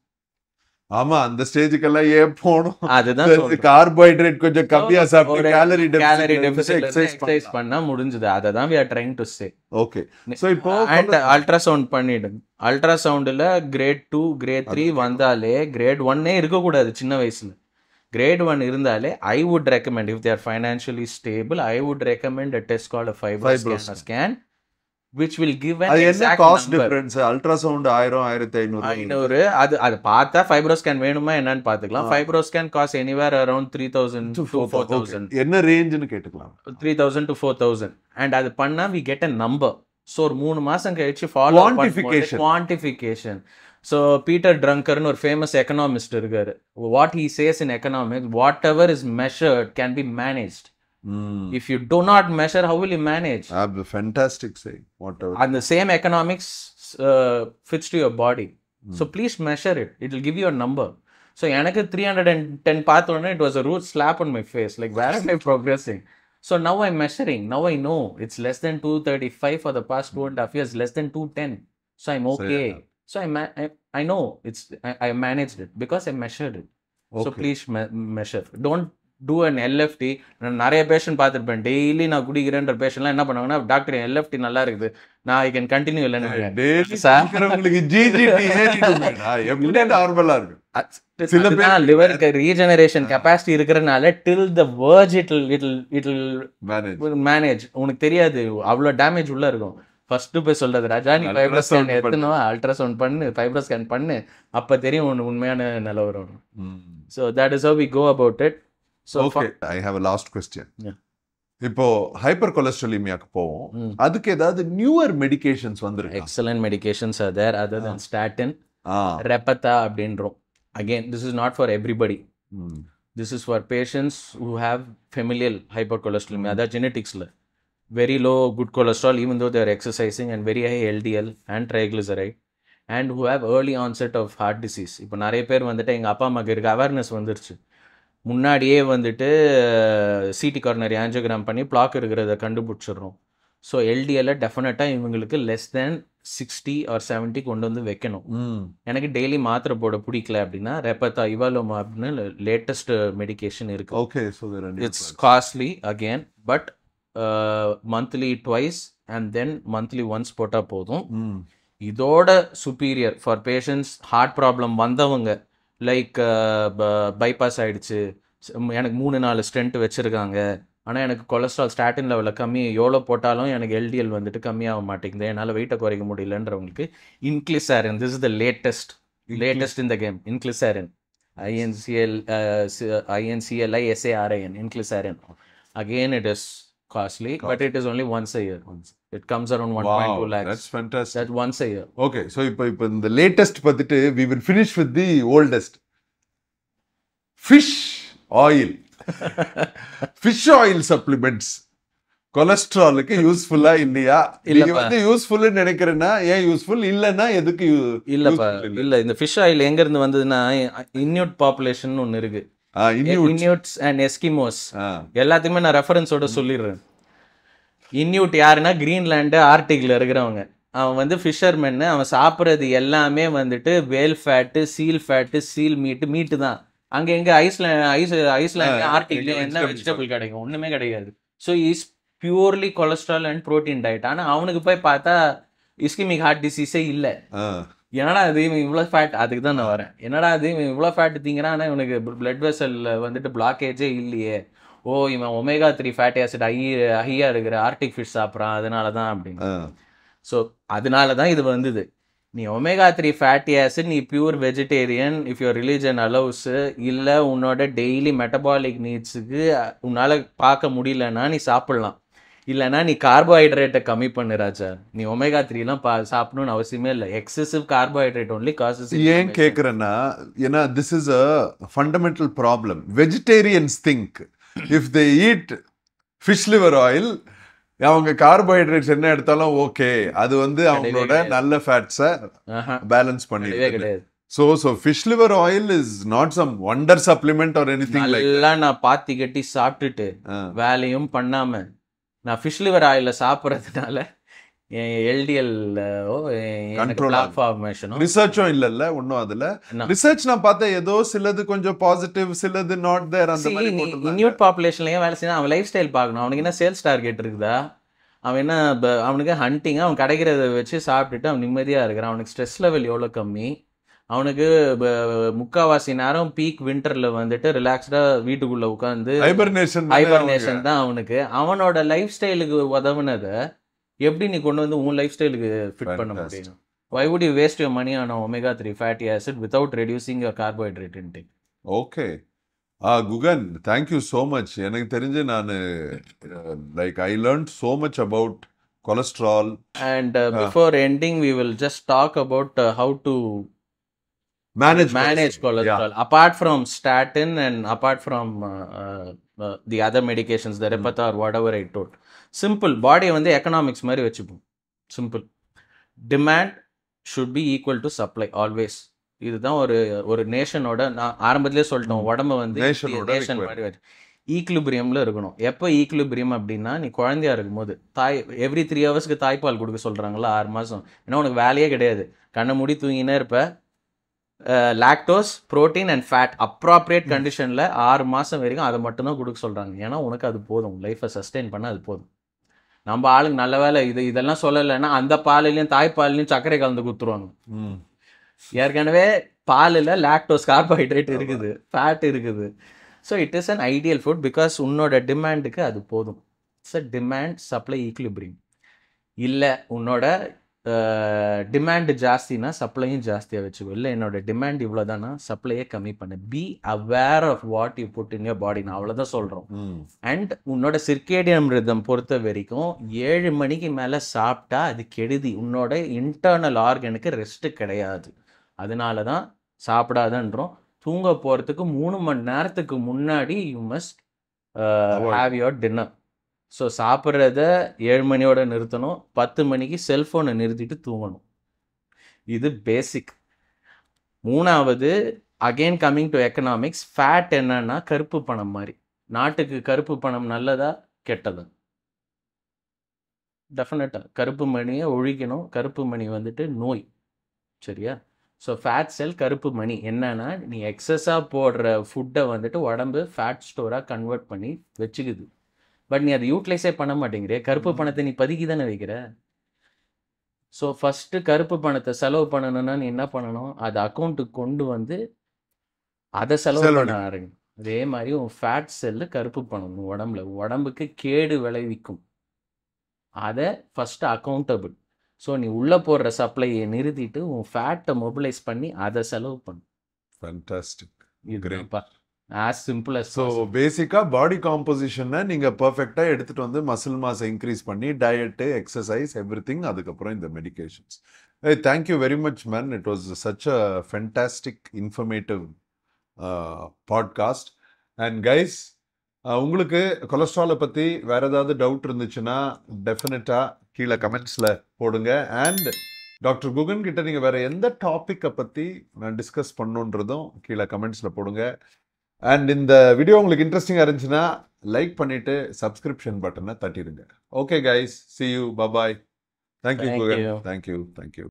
ஆமா அந்த ஸ்டேஜுக்கெல்லாம் ஏன் போனோம் அதுதான் கார்போஹைட்ரேட் கொஞ்சம் கம்மியா சாப்பிட்டு கேலரி கேலரி எக்ஸசைஸ் பண்ணா முடிஞ்சது அததான் தான் we are trying to say okay so இப்போ அண்ட் அல்ட்ரா சவுண்ட் பண்ணிடு அல்ட்ரா சவுண்ட்ல கிரேட் டூ கிரேட் த்ரீ வந்தாலே கிரேட் ஒன்னே இருக்கக்கூடாது சின்ன வயசுல கிரேட் ஒன் இருந்தாலே I would recommend if they're financially stable I would recommend a test call fibre scan which will give அது என்ன காஸ்ட் டிஃபரன்ஸ் சவுண்ட் ஆயிரம் ஆயிரத்தி ஐநூறு ஐநூறு அது அது பார்த்தா ஃபைப்ரோ ஸ்கேன் வேணுமா என்னன்னு பார்த்துக்கலாம் fibro scan cost anywhere around three thousand to four thousand என்ன ரேஞ்சுன்னு கேட்டுக்கலாம் three thousand to four thousand and அது பண்ணால் we get a number so ஒரு மூணு மாதம் கழிச்சு follow quantification quantification so Peter ட்ரங்கர்னு ஒரு ஃபேமஸ் எக்கனாமிஸ்ட் இருக்காரு what he says in economics whatever is measured can be manage if you do not measure how will you manage fantastic அந்த same economics fits to your body so please measure it it will give your number so எனக்கு three hundred and ten பார்த்தோன்னே it was a rude slap on my face like where are my progressing so now I measuring now I know it's less than two thirty five for the past two and half years less than two ten so I'm okay so I I know it's I, I managed it because I measured it. Okay. So please do and LFT நான் நிறைய patient பார்த்துருப்பேன் daily நான் குடிக்கிறேன்ற பேஷண்ட்லாம் என்ன பண்ணுவாங்கன்னா doctor LFT நல்லா இருக்குது நான் I can continue இல்லைன்னு லிவருக்கு ரீஜெனரேஷன் கெப்பாசிட்டி இருக்கிறனால till the verge it it it manage உனக்கு தெரியாது அவ்வளோ டேமேஜ் உள்ள இருக்கும் ஃபர்ஸ்ட்டு போய் சொல்கிறது ராஜா நீ ஸ்கேன் எடுத்துனோ அல்ட்ராசவுண்ட் பண்ணு ஸ்கேன் பண்ணு அப்போ தெரியும் ஒன்று உண்மையான வரும் so that is how we go about it so I have a last question இப்போ ஹைப்பர் கொலஸ்ட்ரலிமியாக்கு போவோம் அதுக்கு ஏதாவது நியூவர் மெடிகேஷன்ஸ் வந்துருக்கு excellent medications are there other than statin Repatha அப்படின்றோம் again this is not for everybody this is for patients who have familial hypercholesterolemia அதாவது ஜெனட்டிக்ஸில் very low good cholesterol even though they are exercising and very high LDL and and who who early early onset of heart disease இப்போ நிறைய பேர் வந்துட்டு எங்கள் அப்பா அம்மாவுக்கு இருக்க அவேர்னஸ் வந்துருச்சு முன்னாடியே வந்துட்டு சிடி கார்னரி ஆன்ஜியோகிராம் பண்ணி பிளாக் இருக்கிறத கண்டுபிடிச்சிடுறோம் ஸோ எல்டிஎல்ல டெஃபினட்டாக இவங்களுக்கு less than sixty or seventy கொண்டு வந்து வைக்கணும் எனக்கு டெய்லி மாத்திரை போட பிடிக்கல அப்படின்னா ரெப்பத்தா இவாலோமா அப்படின்னு லேட்டஸ்ட் மெடிக்கேஷன் இருக்கு okay so it's costly again but monthly twice and then monthly once போட்டால் போதும் இதோட superior for patients heart problem வந்தவங்க லைக் பைபாஸ் ஆகிடுச்சு எனக்கு மூணு நாலு ஸ்ட்ரென்த் வச்சுருக்காங்க ஆனால் எனக்கு கொலஸ்ட்ரால் ஸ்டாட்டின் லெவலில் கம்மி எவ்வளோ போட்டாலும் எனக்கு எல்டிஎல் வந்துட்டு கம்மியாக மாட்டேங்குது என்னால் வெயிட்டை குறைக்க முடியலன்றவங்களுக்கு inclisiran this is the latest latest இந்த game inclisiran I N C L I N C L I S A R I N inclisiran again it is costly, but it is only once a year. Once. It comes around 1.2 wow, lakhs. That's fantastic. That once a year. Okay, so இப்போ இப்போ இந்த latest பார்த்துட்டு we will finish with the oldest. Fish oil. Fish oil supplements. கொலஸ்ட்ராலுக்கு யூஸ்ஃபுல்லா இல்லையா நீங்க வந்து யூஸ்ஃபுல்னு நினைக்கிறேன்னா ஏன் யூஸ்ஃபுல் இல்லைன்னா எதுக்கு இல்லப்பா இல்ல இந்த ஃபிஷ் ஆயில் எங்க இருந்து வந்ததுன்னா இன்யூட் பாப்புலேஷன் ஒன்று இருக்கு இன்யூட்ஸ் அண்ட் எஸ்கிமோஸ் எல்லாத்துக்குமே நான் ரெஃபரன்ஸோட சொல்லிடுறேன் இன்யூட் யாருன்னா கிரீன்லேண்டு ஆர்டிகில் இருக்கிறவங்க அவன் வந்து ஃபிஷர்மென்னு அவன் சாப்பிட்றது எல்லாமே வந்துட்டு whale fat seal fat seal meat meat தான் அங்கே எங்கே ஐஸ்லாண்ட் ஐஸ் ஐஸ்லாண்ட் ஆர்டிக்லேயும் என்ன வெஜிடபிள் கிடைக்கும் ஒன்றுமே கிடையாது so is purely cholesterol and protein diet ஆனால் அவனுக்கு போய் பார்த்தா இஸ்கிமிக் ஹார்ட் டிசீஸே இல்லை என்னடா அது இவன் இவ்வளோ ஃபேட் அதுக்கு தான் நான் வரேன் என்னடா இது இவன் இவ்வளோ ஃபேட் தீங்கன்னா ஆனால் இவனுக்கு பிளட் வெசலில் வந்துட்டு பிளாக்கேஜே இல்லையே ஓ இவன் ஒமேகா த்ரீ ஃபேட்டி ஆசிட் ஐ ஹையாக இருக்கிற ஆர்டிக் ஃபிஷ் சாப்பிட்றான் அதனால தான் அப்படின்னு ஸோ அதனால தான் இது வந்தது நீ ஒமேகா த்ரீ ஃபேட்டி ஆசிட் நீ pure vegetarian if your religion allows இல்லை உன்னோட டெய்லி மெட்டபாலிக் நீட்ஸுக்கு உன்னால் பார்க்க முடியலன்னா நீ சாப்பிட்லாம் இல்லைனா நீ கார்போஹைட்ரேட்டை கம்மி பண்ணு ராஜா நீ ஒமேகா த்ரீலாம் பா சாப்பிடணும்னு அவசியமே இல்லை எக்ஸசிவ் கார்போஹைட்ரேட் ஒன்லி காசஸ் ஏன் கேட்குறேன்னா ஏன்னா this is a fundamental problem vegetarians think if they eat fish liver oil அவங்க கார்போஹைட்ரேட்ஸ் என்ன எடுத்தாலும் ஓகே அது வந்து அவங்களோட நல்ல ஃபேட்ஸை பேலன்ஸ் பண்ணிடுவே கிடையாது so so fish liver oil is not some wonder supplement or anything எல்லாம் நான் பாத்தி கட்டி சாப்பிட்டுட்டு வேலையும் பண்ணாம நான் ஃபிஷ் லிவர் ஆயிலில் சாப்பிட்றதுனால எல்டிஎல்லோ பிளாட்ஃபார்மேஷனும் ரிசர்ச்சும் இல்லைல்ல ஒன்றும் அதில் ரிசர்ச் நான் பார்த்தேன் ஏதோ சிலது கொஞ்சம் பாசிட்டிவ் சிலது நாட் தேர் அந்த மாதிரி இன்யூட் பாப்புலேஷன்லையும் வேலை செய்யணும் அவன் லைஃப் ஸ்டைல் பார்க்கணும் அவனுக்கு என்ன சேல்ஸ் டார்கெட் இருக்குதா அவன் என்ன அவனுக்கு ஹண்டிங்காக அவன் கிடைக்கிறத வச்சு சாப்பிட்டுட்டு அவன் நிம்மதியாக இருக்கிறான் அவனுக்கு ஸ்ட்ரெஸ் லெவல் எவ்வளோ கம்மி அவனுக்கு முக்காவாசி நேரம் பீக் விண்டர்ல வந்துட்டு ரிலாக்ஸ்டா வீட்டுக்குள்ள உட்காந்து ஹைபர்னேஷன் தான் அவனுக்கு அவனோட லைஃப் ஸ்டைலுக்கு உதவுனத எப்படி நீ கொண்டு வந்து உன் லைஃப் ஸ்டைலுக்கு ஃபிட் பண்ண முடியும் why would you waste your money on omega three fatty acid without reducing your carbohydrate intake okay ah Guhan thank you so much எனக்கு தெரிஞ்சு நான் like I learn so much about cholesterol and before ending we will just talk about how to manage manage cholesterol yeah. apart from statin and apart from uh, uh, the other medications the repatha or whatever i told simple body வந்து economics மாதிரி வெச்சுப்போம் simple demand should be equal to supply always இதுதான் ஒரு ஒரு நேஷனோட நான் ஆரம்பத்திலே சொல்லிட்டோம் உடம்பு வந்து நேஷன் மாதிரி ஈக்குலிபிரியம்ல இருக்கணும் எப்போ ஈக்குலிபிரியம் அப்படின்னா நீ குழந்தையா இருக்கும்போது தாய் எவ்ரி த்ரீ ஹவர்ஸ்க்கு தாய்ப்பால் கொடுக்க சொல்றாங்களா ஆறு மாசம் ஏன்னா உனக்கு வேலையே கிடையாது கண்ணை மூடி தூங்கினே இருப்ப lactose protein and fat appropriate கண்டிஷனில் ஆறு மாதம் வரைக்கும் அதை மட்டும்தான் கொடுக்க சொல்கிறாங்க ஏன்னா உனக்கு அது போதும் லைஃப்பை சஸ்டெயின் பண்ண அது போதும் நம்ம ஆளுங்க நல்ல வேலை இது இதெல்லாம் சொல்லலைன்னா அந்த பாலிலையும் தாய்ப்பாலையும் சர்க்கரை கலந்து கொடுத்துருவாங்க ஏற்கனவே பாலில் லாக்டோஸ் கார்போஹைட்ரேட் இருக்குது ஃபேட் இருக்குது so it is an ideal food because உன்னோட டிமாண்டுக்கு அது போதும் it's a demand supply equilibrium இல்லை உன்னோட டிமாண்டு ஜாஸ்தினா சப்ளையும் ஜாஸ்தியாக வச்சுக்கோ இல்லை என்னோட டிமாண்ட் இவ்வளோ தானா சப்ளையே கம்மி பண்ணு be aware of what you put in your body நான் அவ்வளோதான் சொல்கிறோம் அண்ட் உன்னோட சிர்கேடியம் ரிதம் பொறுத்த வரைக்கும் ஏழு மணிக்கு மேலே சாப்பிட்டா அது கெடுதி உன்னோட இன்டர்னல் ஆர்கனுக்கு ரெஸ்ட்டு கிடையாது அதனால தான் சாப்பிடாதன்றோம் தூங்க போகிறதுக்கு மூணு மணி நேரத்துக்கு முன்னாடி you must have your dinner so சாப்பிட்றத ஏழு மணியோட நிறுத்தணும் பத்து மணிக்கு செல்ஃபோனை நிறுத்திட்டு தூங்கணும் இது பேசிக் மூணாவது again coming to economics fat என்னன்னா கருப்பு பணம் மாதிரி நாட்டுக்கு கருப்பு பணம் நல்லதா கெட்டதா டெஃபினட்டாக கருப்பு மணியை ஒழிக்கணும் கருப்பு மணி வந்துட்டு நோய் சரியா ஸோ ஃபேட் செல் கருப்பு மணி என்னன்னா நீ எக்ஸஸாக போடுற ஃபுட்டை வந்துட்டு உடம்பு ஃபேட் ஸ்டோராக கன்வெர்ட் பண்ணி வச்சுக்குது பட் நீ அதை யூட்டிலைஸே பண்ண மாட்டேங்கிறிய கருப்பு பணத்தை நீ பதுக்கி தானே வைக்கிற ஸோ ஃபஸ்ட்டு கருப்பு பணத்தை செலவு பண்ணணும்னா நீ என்ன பண்ணணும் அதை அக்கௌண்ட்டுக்கு கொண்டு வந்து அதை செலவு பண்ண ஆரம்பி அதே மாதிரி உன் ஃபேட் செல்லு கருப்பு பணம் உடம்புல உடம்புக்கு கேடு விளைவிக்கும் அதை ஃபஸ்ட்டு அக்கௌண்டபிள் ஸோ நீ உள்ளே போடுற சப்ளையை நிறுத்திட்டு உன் ஃபேட்டை மொபிலைஸ் பண்ணி அதை செலவு பண்ணு இது கிரேப்பா ஆஸ் சிம்பிள் அஸ் ஸோ பேசிக்காக பாடி காம்போசிஷனை நீங்கள் பர்ஃபெக்டாக எடுத்துகிட்டு வந்து மசில் மாஸ் இன்க்ரீஸ் பண்ணி டயட்டு எக்ஸசைஸ் எவ்ரி திங் அதுக்கப்புறம் இந்த மெடிக்கேஷன்ஸ் ஏ thank you very much man it was such a fantastic informative podcast and guys உங்களுக்கு கொலஸ்ட்ராலை பற்றி வேறு ஏதாவது டவுட் இருந்துச்சுன்னா டெஃபினட்டாக கீழே கமெண்ட்ஸில் போடுங்க அண்ட் டாக்டர் குகன் கிட்ட நீங்கள் வேறு எந்த டாப்பிக்கை பற்றி நான் டிஸ்கஸ் பண்ணுன்றதும் கீழே கமெண்ட்ஸில் போடுங்க அண்ட் இந்த வீடியோ உங்களுக்கு இன்ட்ரெஸ்டிங்காக இருந்துச்சுன்னா லைக் பண்ணிவிட்டு சப்ஸ்கிரிப்ஷன் பட்டனை தட்டிடுங்க okay guys see you bye bye thank you thank you thank you